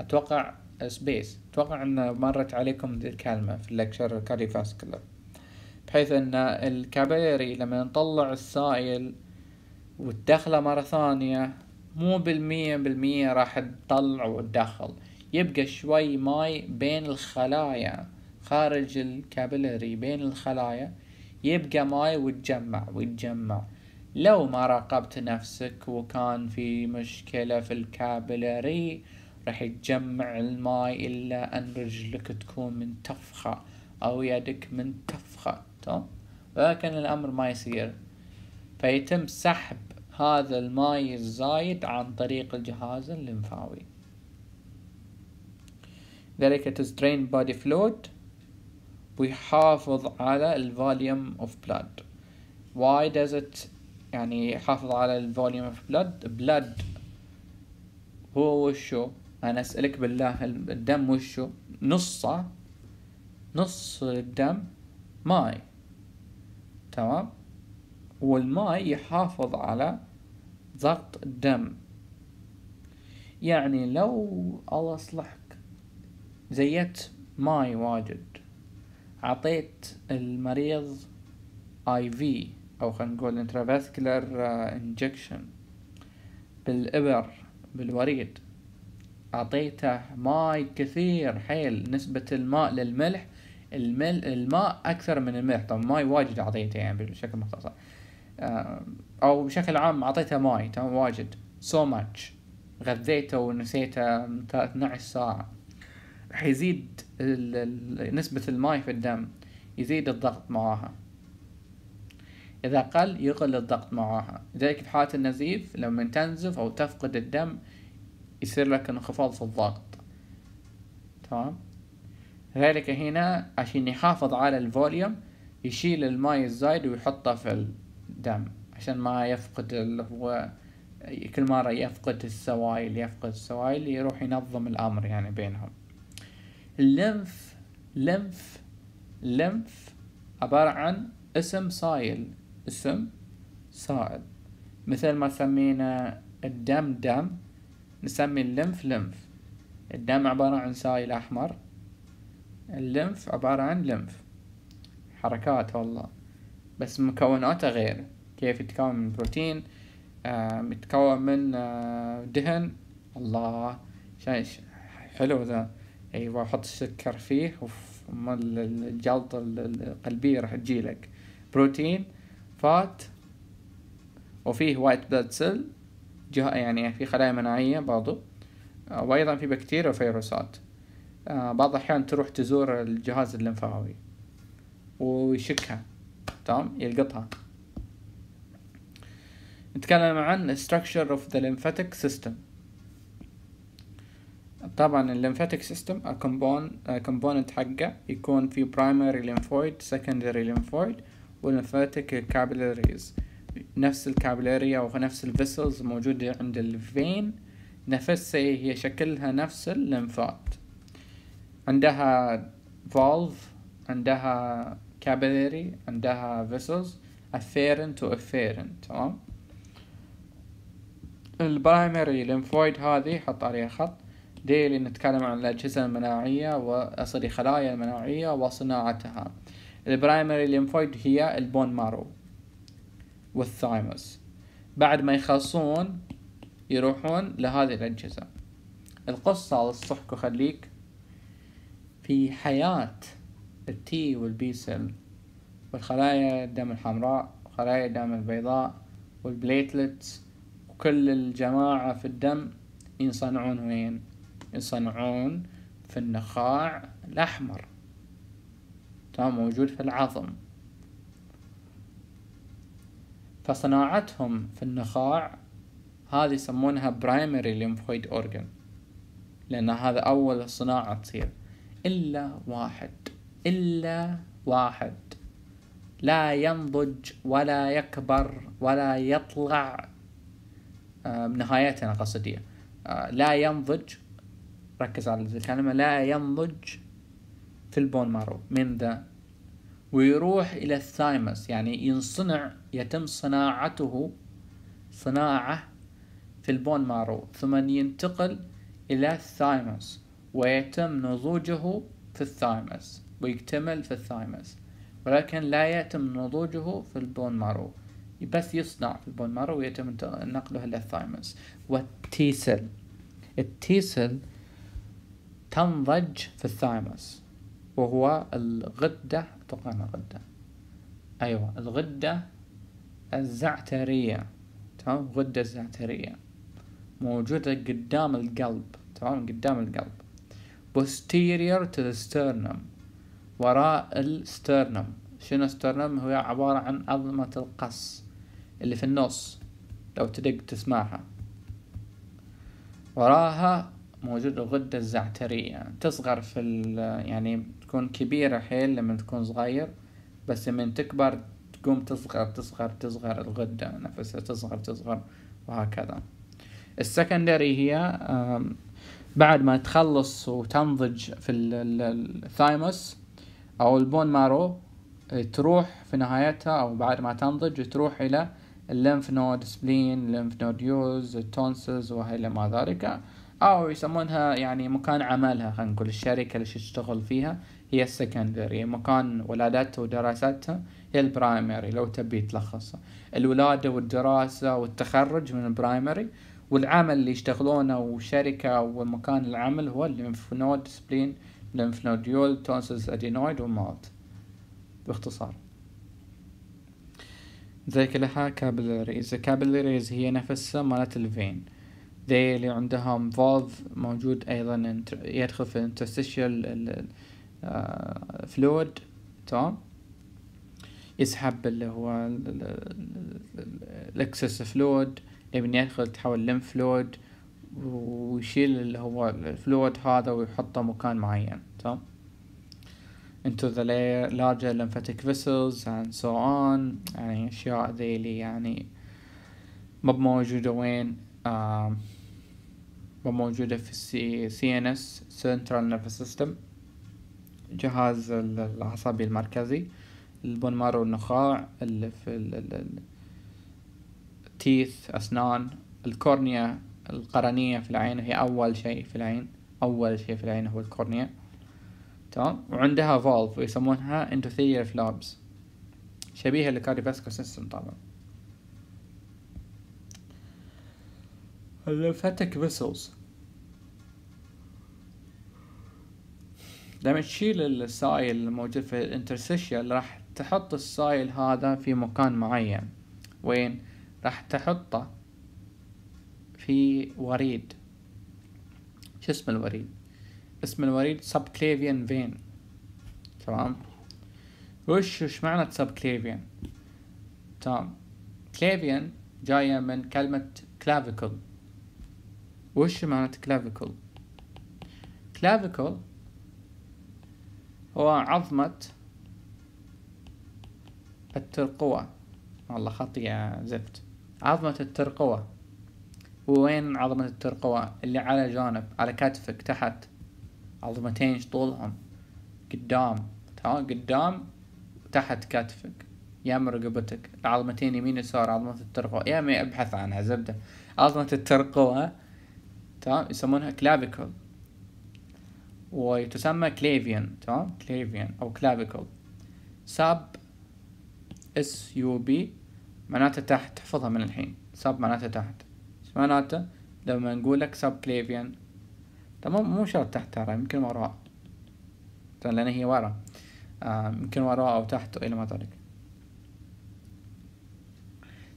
اتوقع سبيس اتوقع ان مرت عليكم ذي الكلمه في الليكشر كاريفاسكولر بحيث ان الكابيلاري لما نطلع السائل وتدخله مره ثانيه مو بالمية بالمية راح تطلع وتدخل يبقى شوي ماي بين الخلايا خارج الكابلري بين الخلايا يبقى ماي ويتجمع ويتجمع لو ما راقبت نفسك وكان في مشكلة في الكابلري راح يتجمع الماي إلا أن رجلك تكون منتفخة أو يدك منتفخة تمام لكن الأمر ما يصير فيتم سحب هذا الماي الزايد عن طريق الجهاز الليمفاوي ذلك تزدرين body fluid ويحافظ على ال volume of blood why does it يعني يحافظ على ال volume of blood blood هو وشو أنا أسألك بالله الدم وشو نصه نص الدم ماي تمام والماي يحافظ على ضغط الدم يعني لو الله يصلحك زيت ماي واجد عطيت المريض اي في او خلينا نقول انترافاسكولار انجكشن آه، بالابر بالوريد اعطيته ماي كثير حيل نسبة الماء للملح المل... الماء اكثر من الملح طبعا ماي واجد اعطيته يعني بشكل مختصر آه، او بشكل عام اعطيته ماي تمام واجد سو so ماتش غذيته ونسيته 12 ساعة راح يزيد نسبة الماء في الدم يزيد الضغط معاها إذا قل يقل الضغط معاها لذلك في حالة النزيف لما تنزف أو تفقد الدم يصير لك انخفاض في الضغط تمام ذلك هنا عشان يحافظ على الفوليوم يشيل الماء الزايد ويحطه في الدم عشان ما يفقد اللي هو كل مرة يفقد السوائل يفقد السوائل يروح ينظم الأمر يعني بينهم اللمف لمف لمف عبارة عن اسم صايل اسم صائل مثل ما سمينا الدم دم نسمي اللمف لمف الدم عبارة عن سائل أحمر اللمف عبارة عن لمف حركات والله بس مكوناته غير كيف يتكون من بروتين آه متكون من آه دهن الله شايش حلو ذا ايوه حط السكر فيه اوف الجلطة القلبية راح تجيلك بروتين فات وفيه وايت بلاد سيل يعني في خلايا مناعية برضو آه، وأيضا في بكتيريا وفيروسات آه، بعض الأحيان تروح تزور الجهاز الليمفاوي ويشكها تمام يلقطها نتكلم عن structure of the lymphatic system طبعا الليمفاتيك سيستم الكومبوننت حقه يكون في برايمري ليمفويد سكندري ليمفويد والليمفاتيك كابيلاريز نفس الكابيلاري او نفس الفيسلز موجودة عند الفين نفسها هي شكلها نفس الليمفات عندها فولف عندها كابيلاري عندها فيسلز افيرنت وافيرنت تمام البرايمري ليمفويد هذه حط عليها خط ديلي نتكلم عن الأجهزة المناعية وصري خلايا المناعية وصناعتها البرايمري ليمفويد هي البون مارو والثايموس بعد ما يخلصون يروحون لهذه الأجهزة القصة للصحك وخليك في حياة التي والبي سيل والخلايا الدم الحمراء وخلايا الدم البيضاء والبليتلتس وكل الجماعة في الدم ينصنعون وين يصنعون في النخاع الأحمر تمام موجود في العظم فصناعتهم في النخاع هذه يسمونها برايمري lymphoid organ لأن هذا أول صناعة تصير إلا واحد إلا واحد لا ينضج ولا يكبر ولا يطلع آه، نهايتنا قصدي آه، لا ينضج ركز على الكلمة لا ينضج في البون مارو من ذا ويروح إلى الثايمس يعني ينصنع يتم صناعته صناعة في البون مارو ثم ينتقل إلى الثايمس ويتم نضوجه في الثايمس ويكتمل في الثايمس ولكن لا يتم نضوجه في البون مارو بس يصنع في البون مارو ويتم نقله إلى الثايمس والتيسل التيسل تنضج في الثايموس وهو الغدة أتوقع غدة أيوة الغدة الزعترية تمام غدة الزعترية موجودة قدام القلب تمام قدام القلب posterior to the sternum وراء السترنم شنو سترنم هو عبارة عن عظمة القص اللي في النص لو تدق تسمعها وراها موجود الغدة الزعترية تصغر في يعني تكون كبيرة حيل لما تكون صغير بس لما تكبر تقوم تصغر تصغر تصغر الغدة نفسها تصغر تصغر وهكذا السكندري هي بعد ما تخلص وتنضج في الثايموس او البون مارو تروح في نهايتها او بعد ما تنضج تروح الى الليمف نود سبلين نود يوز التونسز وهي ما ذلك أو يسمونها يعني مكان عملها خلينا نقول الشركة اللي تشتغل فيها هي السكندري مكان ولادتها ودراستها هي البرايمري لو تبي تلخصها الولادة والدراسة والتخرج من البرايمري والعمل اللي يشتغلونه وشركة ومكان العمل هو الليمفنود سبلين ليمف تونسز ادينويد ومالت باختصار زي لها كابلريز الكابلريز هي نفسها مالت الفين ذي اللي عندهم فولف موجود ايضا يدخل في الانترستيشال فلويد آه، تمام يسحب اللي هو الاكسس فلويد لمن يدخل تحول لم فلويد ويشيل اللي هو الفلويد هذا ويحطه مكان معين تمام into the layer, larger lymphatic vessels and so on يعني أشياء ذي اللي يعني ما موجودة وين آه وموجودة في السي سي ان اس سنترال نيرف سيستم جهاز العصبي المركزي البون مارو النخاع اللي في التيث أسنان الكورنيا القرنية في العين هي أول شيء في العين أول شيء في العين هو الكورنيا تمام وعندها فولف ويسمونها endothelial فلابس شبيهة للكارديوفاسكو سيستم طبعا الليمفاتيك فيسلز لما تشيل السائل الموجود في الانترسيشيال راح تحط السائل هذا في مكان معين وين راح تحطه في وريد شو اسم الوريد اسم الوريد سبكليفيان فين تمام وش وش معنى سبكليفيان تمام كليفيان جاية من كلمة كلافيكل وش معنى كلافيكل كلافيكل هو عظمة الترقوة والله خطي يا زفت عظمة الترقوة وين عظمة الترقوة اللي على جانب على كتفك تحت عظمتين طولهم قدام تمام قدام تحت كتفك يم رقبتك العظمتين يمين يسار عظمة الترقوة يا ما ابحث عنها زبدة عظمة الترقوة تمام يسمونها كلافيكل وتسمى كليفيان تمام كليفيان أو كلافيكل ساب اس يو بي معناته تحت تحفظها من الحين ساب معناته تحت معناته لما نقول لك ساب كليفيان تمام مو شرط تحت ترى يمكن وراء لأن هي ورا آه، يمكن آه وراء أو تحت إلى ما ذلك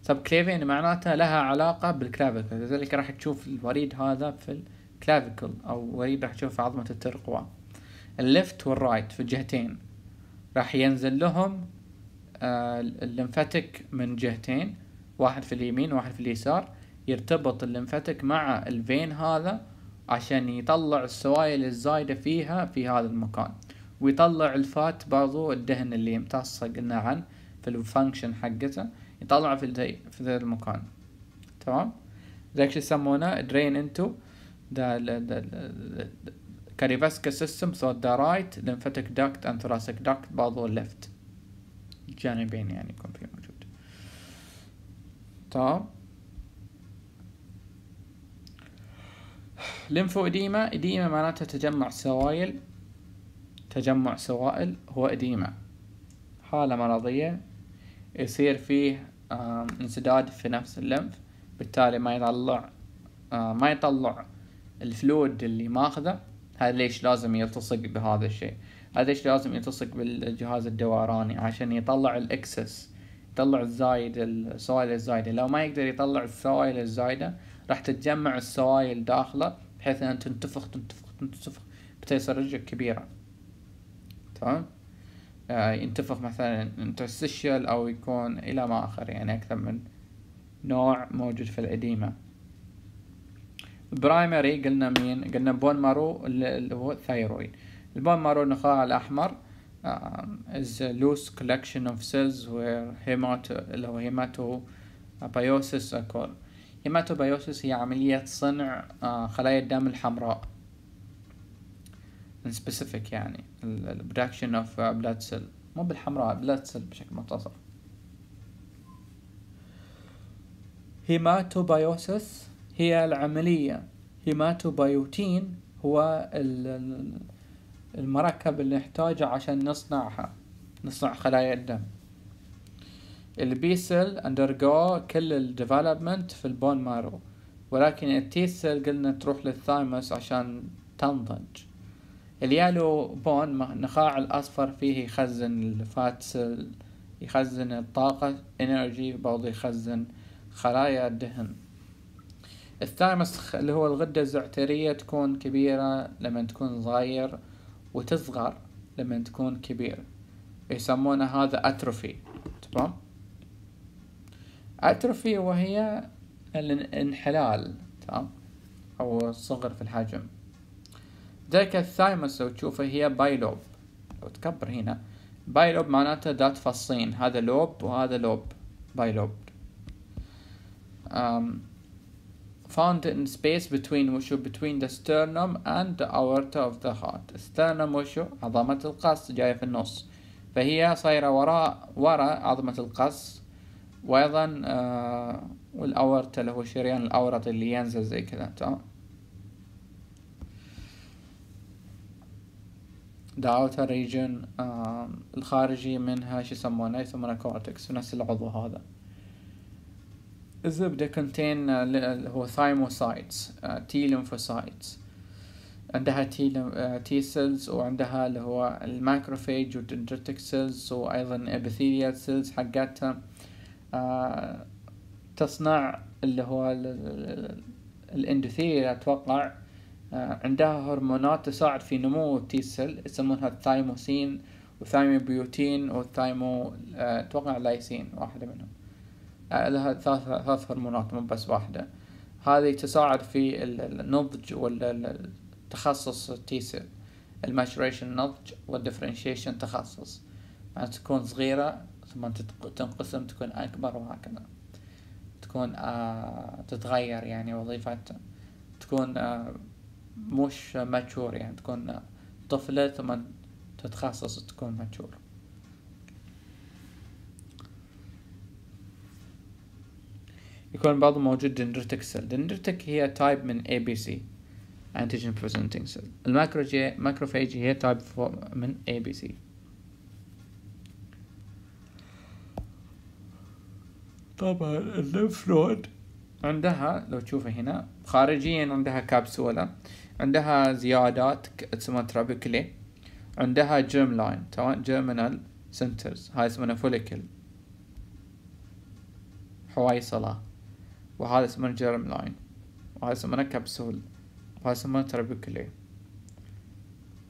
سب كليفيان معناته لها علاقة بالكلافيكل لذلك راح تشوف الوريد هذا في كلافيكل أو وريد راح تشوف في عظمة الترقوة الليفت والرايت في الجهتين راح ينزل لهم آه، الليمفاتيك من جهتين واحد في اليمين واحد في اليسار يرتبط الليمفاتيك مع الفين هذا عشان يطلع السوائل الزايدة فيها في هذا المكان ويطلع الفات برضو الدهن اللي يمتص قلنا عن في الفانكشن حقته يطلع في ذا في ذا المكان تمام ذاك شو يسمونه درين انتو the, the, the, the cardiovascular system so the right lymphatic duct and thoracic duct برضو left جانبين يعني يكون في موجود طب ليمفو إديما إديما معناتها تجمع سوائل تجمع سوائل هو إديما حالة مرضية يصير فيه انسداد في نفس اللمف بالتالي ما يطلع ما يطلع الفلويد اللي ماخذه هذا ليش لازم يلتصق بهذا الشيء هذا ليش لازم يلتصق بالجهاز الدوراني عشان يطلع الاكسس يطلع الزايد السوائل الزايدة لو ما يقدر يطلع السوائل الزايدة راح تتجمع السوائل داخله بحيث ان تنتفخ تنتفخ تنتفخ بتصير يصير رجلك كبيرة تمام آه، ينتفخ مثلا انترستيشال او يكون الى ما اخر يعني اكثر من نوع موجود في الاديمة برايمري قلنا مين قلنا بون مارو اللي هو ثايرويد البون مارو النخاع الاحمر از لوس كولكشن اوف سيلز وير هيماتو اللي هو هيماتو بايوسيس اكور هيماتو بايوسيس هي عملية صنع آه، خلايا الدم الحمراء in specific يعني ال production of آه، blood cell مو بالحمراء blood cell بشكل مختصر هيماتوبيوسيس هي العملية هيماتوبيوتين هو المركب اللي نحتاجه عشان نصنعها نصنع خلايا الدم البي سيل اندرجو كل الديفلوبمنت في البون مارو ولكن التي سيل قلنا تروح للثايموس عشان تنضج اليالو بون النخاع الأصفر فيه يخزن الفات سيل يخزن الطاقة انرجي برضو يخزن خلايا الدهن الثايمس اللي هو الغدة الزعترية تكون كبيرة لما تكون صغير وتصغر لما تكون كبير يسمونه هذا أتروفي تمام أتروفي وهي الانحلال تمام أو الصغر في الحجم ذاك الثايمس لو تشوفه هي بايلوب لو تكبر هنا بايلوب معناته ذات فصين هذا لوب وهذا لوب بايلوب أم found in space between وشو between the sternum and the aorta of the heart sternum وشو عظمة القص جاية في النص فهي صايرة وراء وراء عظمة القص وأيضا آه والأورتا اللي هو الشريان الأورطي اللي ينزل زي كذا تمام the outer region آه الخارجي منها شو يسمونه يسمونه كورتكس نفس العضو هذا الزبدة contain آه، آه، هو thymocytes آه، T lymphocytes عندها تي T cells وعندها اللي هو الماكروفاج والدندريتك سيلز وايضا epithelial cells حقتها تصنع اللي هو الاندوثيل اتوقع عندها هرمونات تساعد في نمو التي سيل يسمونها الثايموسين بيوتين والثايمو اتوقع لايسين واحده منهم لها ثلاث ثلاث هرمونات مو بس واحدة هذه تساعد في النضج ولا التخصص التي سيل الماتوريشن نضج والديفرنشيشن تخصص يعني تكون صغيرة ثم تنقسم تكون أكبر وهكذا تكون آه تتغير يعني وظيفتها تكون آه مش ماتشور يعني تكون طفلة ثم تتخصص تكون ماتشور يكون بعض موجود دندرتك سيل دندرتك هي تايب من اي بي سي antigen presenting cell الماكروجي ماكروفاج هي تايب من اي بي سي طبعا الليمف عندها لو تشوفه هنا خارجيا عندها كابسولة عندها زيادات تسمى ترابيكلي عندها جيرم لاين جيرمينال سنترز هاي اسمها فوليكل حويصلة وهذا يسمونه جيرم لاين وهذا يسمونه كبسول وهذا يسمونه تربيكلي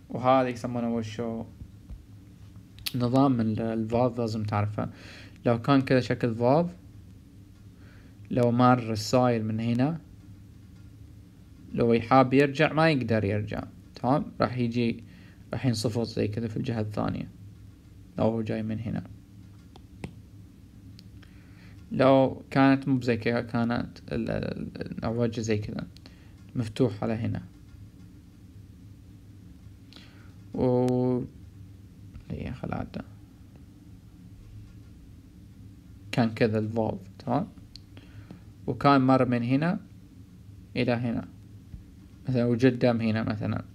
وهذا يسمونه وشو نظام الفاض لازم تعرفه لو كان كذا شكل فاض لو مار السايل من هنا لو يحاب يرجع ما يقدر يرجع تمام راح يجي راح ينصفط زي كذا في الجهة الثانية لو هو جاي من هنا لو كانت مو زي كذا كانت الأوجه زي كذا مفتوح على هنا و هي إيه، خلاته كان كذا الفولف تمام وكان مر من هنا إلى هنا مثلا وجدام هنا مثلا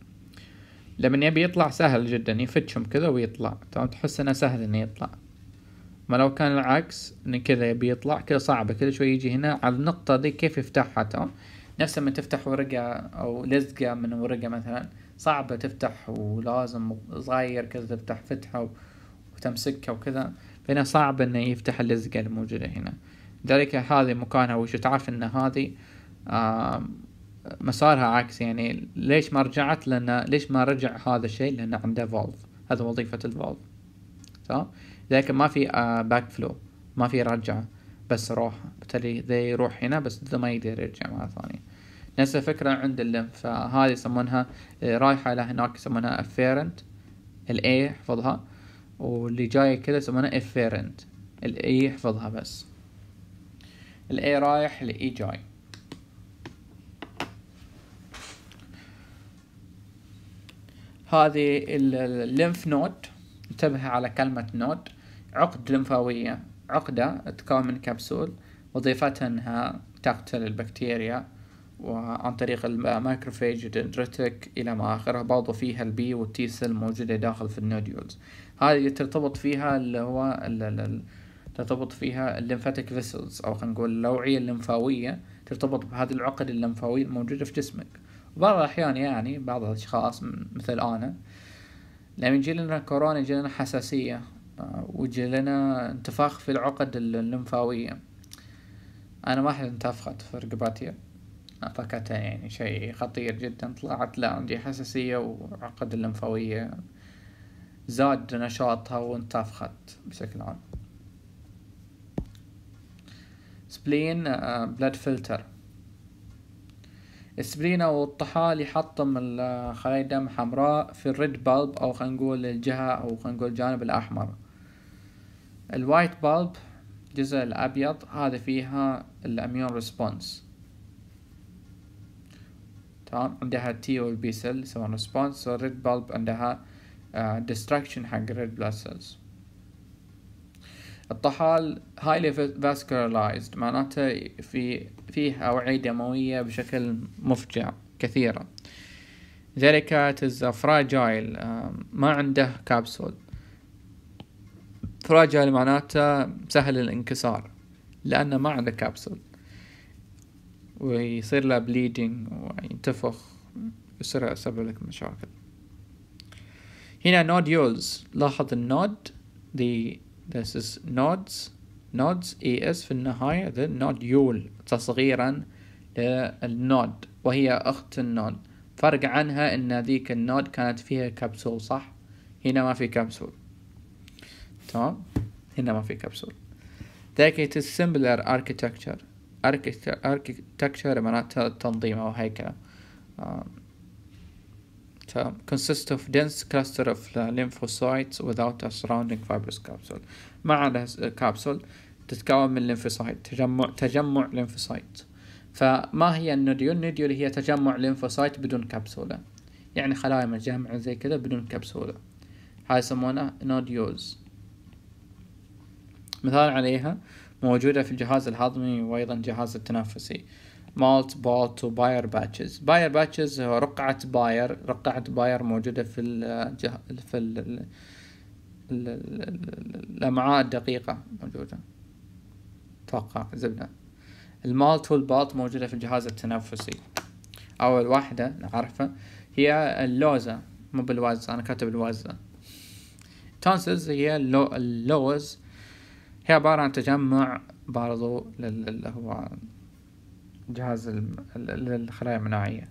لما يبي يطلع سهل جدا يفتشهم كذا ويطلع تمام تحس انه سهل انه يطلع ما لو كان العكس ان كذا بيطلع كذا صعبة كل شوي يجي هنا على النقطة دي كيف يفتحها تمام نفس لما تفتح ورقة او لزقة من ورقة مثلا صعبة تفتح ولازم صغير كذا تفتح فتحة وتمسكها وكذا فهنا صعب انه يفتح اللزقة الموجودة هنا لذلك هذه مكانها وش تعرف ان هذه مسارها عكس يعني ليش ما رجعت لان ليش ما رجع هذا الشيء لان عنده فولف هذا وظيفة الفولف تمام لكن ما في باك آه, فلو ما في رجعة بس روح بالتالي ذا يروح هنا بس ذا ما يقدر يرجع مرة ثانية نفس الفكرة عند الليمف فهذه آه, يسمونها آه, رايحة لهناك يسمونها افيرنت الاي احفظها واللي جاية كذا يسمونها افيرنت الاي احفظها بس الاي رايح الاي e جاي هذه الليمف نوت انتبه على كلمة نوت عقد لمفاوية عقدة تتكون من كبسول وظيفتها أنها تقتل البكتيريا وعن طريق المايكروفيج دندريتك إلى ما آخره برضو فيها البي والتي سيل موجودة داخل في النوديولز هذه ترتبط فيها اللي هو ترتبط فيها الليمفاتيك فيسلز أو خلينا نقول الأوعية اللمفاوية ترتبط بهذه العقد اللمفاوية الموجودة في جسمك بعض الأحيان يعني بعض الأشخاص مثل أنا لما يجي لنا كورونا يجي لنا حساسية آه، وجي لنا انتفاخ في العقد اللمفاوية أنا ما أحد انتفخت في رقبتي فكتها يعني شيء خطير جدا طلعت لا عندي حساسية وعقد اللمفاوية زاد نشاطها وانتفخت بشكل عام سبلين بلاد آه، فلتر السبلين او الطحال يحطم الخلايا الدم حمراء في الريد بالب او خلينا نقول الجهه او خلينا نقول الجانب الاحمر الوايت بالب الجزء الأبيض هذا فيها الأميون ريسبونس تمام عندها تي او والبي سيل سواء ريسبونس والريد بالب عندها ديستركشن آه، حق الريد بلاد سيلز الطحال هايلي فاسكولايزد معناته في فيه أوعية دموية بشكل مفجع كثيرة ذلك تز فراجايل آه، ما عنده كابسول فراجل معناته سهل الانكسار لأنه ما عنده كابسول ويصير له بليدنج وينتفخ يصير سبب لك مشاكل هنا نوديولز لاحظ النود the this is nodes nodes اس في النهاية the nodule تصغيرا للنود وهي أخت النود فرق عنها أن ذيك النود كانت فيها كبسول صح هنا ما في كبسول تمام هنا ما في كبسول ذلك سيمبلر اركيتكتشر اركيتكتشر معناتها تنظيم أو هيكلة تمام consists of dense cluster of lymphocytes without a surrounding fibrous capsule عندها كبسول تتكون من ليمفوسايت تجمع تجمع ليمفوسايت فما هي النوديول النوديول هي تجمع ليمفوسايت بدون كبسولة يعني خلايا متجمعة زي كذا بدون كبسولة هاي يسمونها نوديولز مثال عليها موجودة في الجهاز الهضمي وأيضا الجهاز التنفسي مالت بولت وباير باتشز باير باتشز هو رقعة باير رقعة باير موجودة في الجه... في ال... ال... ال... الأمعاء الدقيقة موجودة أتوقع زبدة المالت والبالت موجودة في الجهاز التنفسي أول واحدة نعرفها هي اللوزة مو بالوازة أنا كاتب الوازة تونسلز هي اللو... اللوز هي عبارة عن تجمع برضو اللي هو جهاز الخلايا المناعية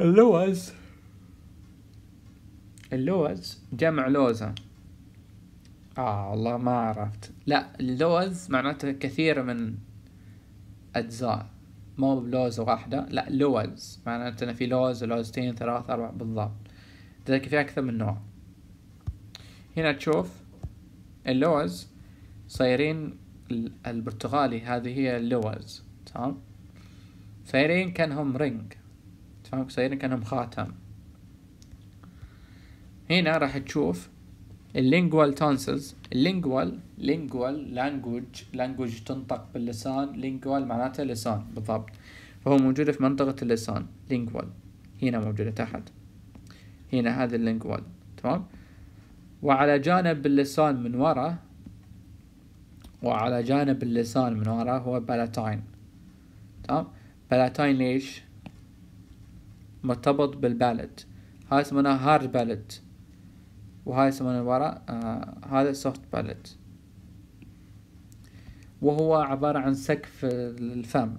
اللوز اللوز جمع لوزة آه والله ما عرفت لا اللوز معناته كثير من أجزاء مو بلوزة واحدة لا لوز معناته أنه في لوز ولوزتين ثلاثة أربعة بالضبط لذلك في أكثر من نوع هنا تشوف اللوز صايرين البرتغالي هذه هي اللوز تمام صايرين كانهم رينج تمام صايرين كانهم خاتم هنا راح تشوف اللينجوال تونسلز اللينجوال لينجوال لانجوج لانجوج تنطق باللسان لينجوال معناته لسان بالضبط فهو موجودة في منطقة اللسان لينجوال هنا موجودة تحت هنا هذا اللينجوال تمام وعلى جانب اللسان من ورا وعلى جانب اللسان من ورا هو بلاتاين تمام بلاتاين ليش مرتبط بالبالت هاي اسمها هارد بالت وهاي من ورا آه هذا سوفت بالت وهو عبارة عن سقف الفم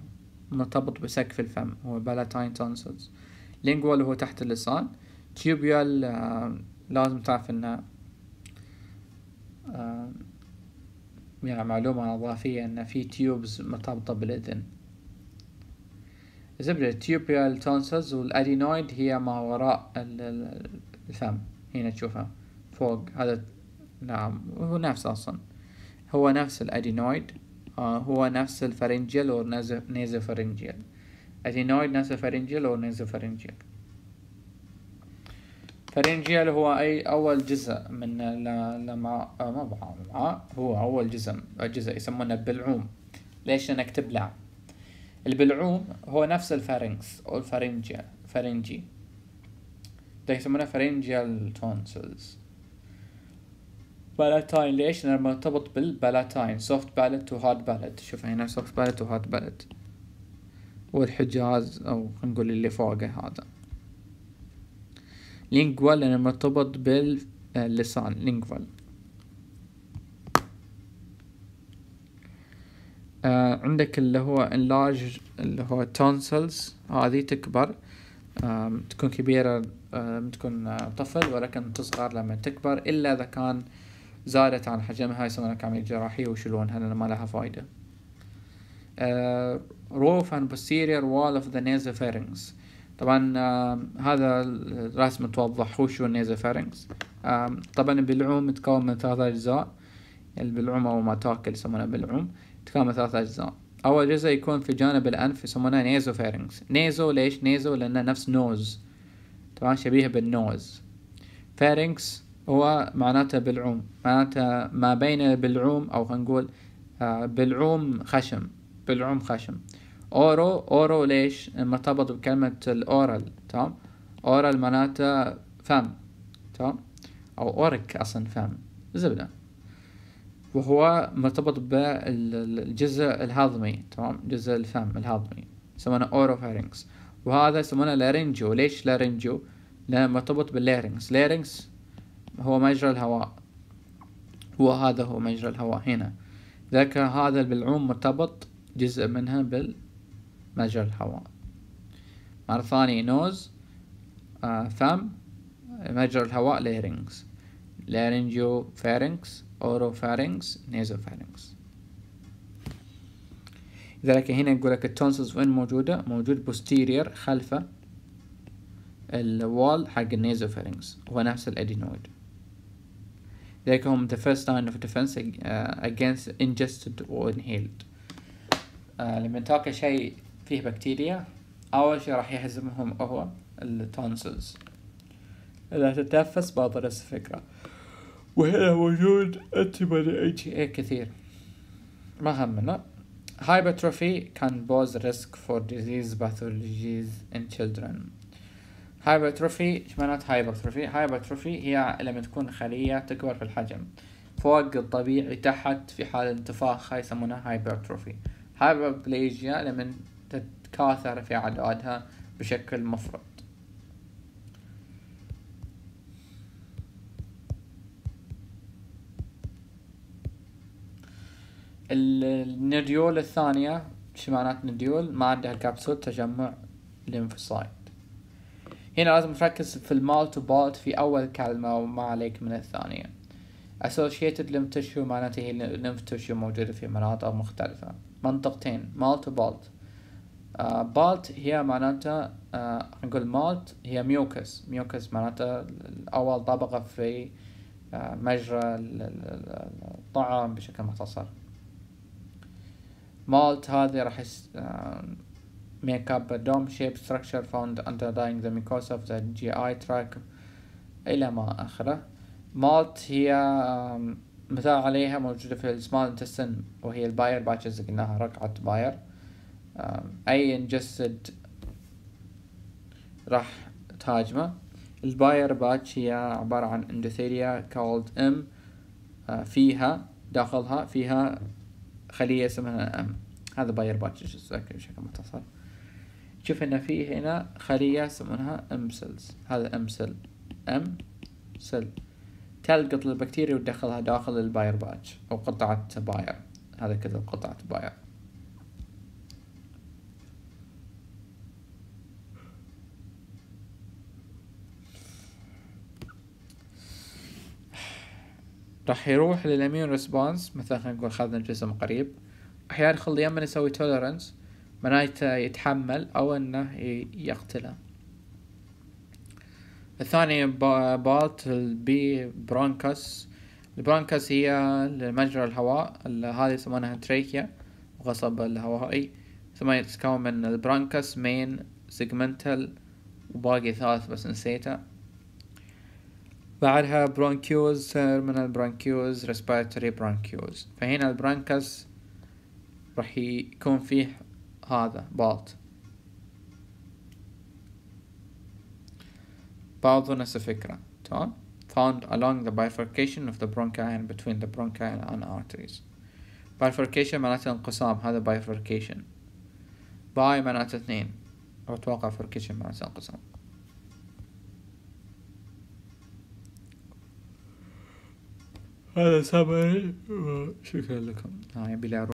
مرتبط بسقف الفم هو بلاتاين تونسلز لينجوال هو تحت اللسان تيوبيال آه لازم تعرف انه يعني معلومة إضافية إن في تيوبز مرتبطة بالإذن زبدة تيوبيال تونسلز والأدينويد هي ما وراء الفم هنا تشوفها فوق هذا نعم هو نفس أصلا هو نفس الأدينويد آه، هو نفس الفرنجيل أو نيزو فرنجيل أدينويد نفس الفرنجيل أو نيزو فرنجيل فرينجيال هو أي أول جزء من لما آه، ما بعلم آه، هو أول جزء جزء يسمونه بلعوم ليش أنا أكتب لعب البلعوم هو نفس الفارينكس أو الفارينجيا فارينجي ده يسمونه فارينجيال تونسلز بالاتاين ليش؟ لأنه مرتبط بالبالاتاين سوفت بالت هارد بالت شوف هنا سوفت بالت هارد بالت والحجاز أو نقول اللي فوقه هذا لينجوال لأنه مرتبط باللسان لينجوال آه عندك اللي هو enlarge اللي هو tonsils هذه تكبر تكون كبيرة آه تكون طفل ولكن تصغر لما تكبر إلا إذا كان زادت عن حجمها يسمونها كعملية جراحية ويشيلونها لأن ما لها فايدة. Uh, roof and posterior wall of the nasopharynx طبعا هذا الرسم توضح شو النيزا فارنكس طبعا البلعوم يتكون من ثلاث أجزاء البلعوم أو ما تاكل يسمونه بلعوم يتكون من ثلاث أجزاء أول جزء يكون في جانب الأنف يسمونه فارنكس نيزو ليش نيزو لأنه نفس نوز طبعا شبيه بالنوز فارنكس هو معناته بلعوم معناته ما بين بلعوم أو خلينا نقول آه، بلعوم خشم بلعوم خشم اورو اورو ليش مرتبط بكلمة الاورال تمام اورال معناتها فم تمام او اورك اصلا فم زبدة وهو مرتبط بالجزء الهضمي تمام جزء الفم الهضمي يسمونه اورو فارينكس وهذا يسمونه لارينجو ليش لارينجو لأنه مرتبط بالليرنكس لارينكس هو مجرى الهواء هو هذا هو مجرى الهواء هنا ذاك هذا بالعوم مرتبط جزء منها بال مجرى الهواء مرة ثانية نوز آه فم مجرى الهواء ليرنجز لارنجيو فارنكس أورو فارنكس نيزو فارنكس لذلك هنا يقول لك التونسلز وين موجودة موجود بوستيرير خلفه الوال حق النيزو فارنكس هو نفس الأدينويد ذلك هم the first line of defense آه، against ingested or inhaled آه لما تاكل شيء فيه بكتيريا أول شي راح يهزمهم هو التونسلز إذا تتنفس باطل الفكرة وهنا وجود انتبادي اتش اي كثير ما همنا هايبرتروفي كان بوز ريسك فور ديزيز باثولوجيز ان تشيلدرن هايبرتروفي ايش معنات هايبرتروفي هايبرتروفي هي لما تكون خلية تكبر في الحجم فوق الطبيعي تحت في حال انتفاخ هاي يسمونها هايبرتروفي hyperplasia لما تتكاثر في أعدادها بشكل مفرط النديول الثانية شو معنات نديول؟ ما عندها كبسول تجمع ليمفوسايت هنا لازم نركز في المال تو بولت في أول كلمة وما عليك من الثانية associated lymph tissue معناته هي lymph tissue موجودة في مناطق مختلفة منطقتين مال تو بولت بالت آه، هي معناتها آه نقول مالت هي ميوكس ميوكس معناتها أول طبقة في آه، مجرى الطعام بشكل مختصر مالت هذه راح آه، make up a dome shaped structure found underlying the mucosa of the GI tract إلى ما آخره مالت هي مثال عليها موجودة في السمال انتستن وهي الباير باتشز قلناها رقعة باير أي نجسد راح تهاجمه الباير باتش هي عبارة عن اندوثيليا كولد ام آه، فيها داخلها فيها خلية اسمها ام هذا باير باتش اتذكر بشكل متصل شوف هنا في هنا خلية يسمونها ام سيلز هذا ام سيل ام سيل تلقط البكتيريا وتدخلها داخل الباير باتش او قطعة باير هذا كذا قطعة باير راح يروح للاميون ريسبونس مثلا خلينا نقول خذنا الجسم قريب احيانا يخلي اما يسوي تولرنس معناته يتحمل او انه يقتله الثاني بالت البي برونكس البرونكس هي مجرى الهواء هذه يسمونها تريكيا غصب الهوائي ثم يتكون من البرونكس مين سيجمنتال وباقي ثالث بس نسيته بعدها برونكيوز من البرونكيوز respiratory برونكيوز فهنا البرانكس راح يكون فيه هذا باط برضو نفس الفكرة تمام found along the bifurcation of the bronchi and between the bronchi and arteries bifurcation معناته انقسام هذا bifurcation باي معناته اثنين أو أتوقع bifurcation معناته انقسام هذا سبب شكرا لكم نعم بلا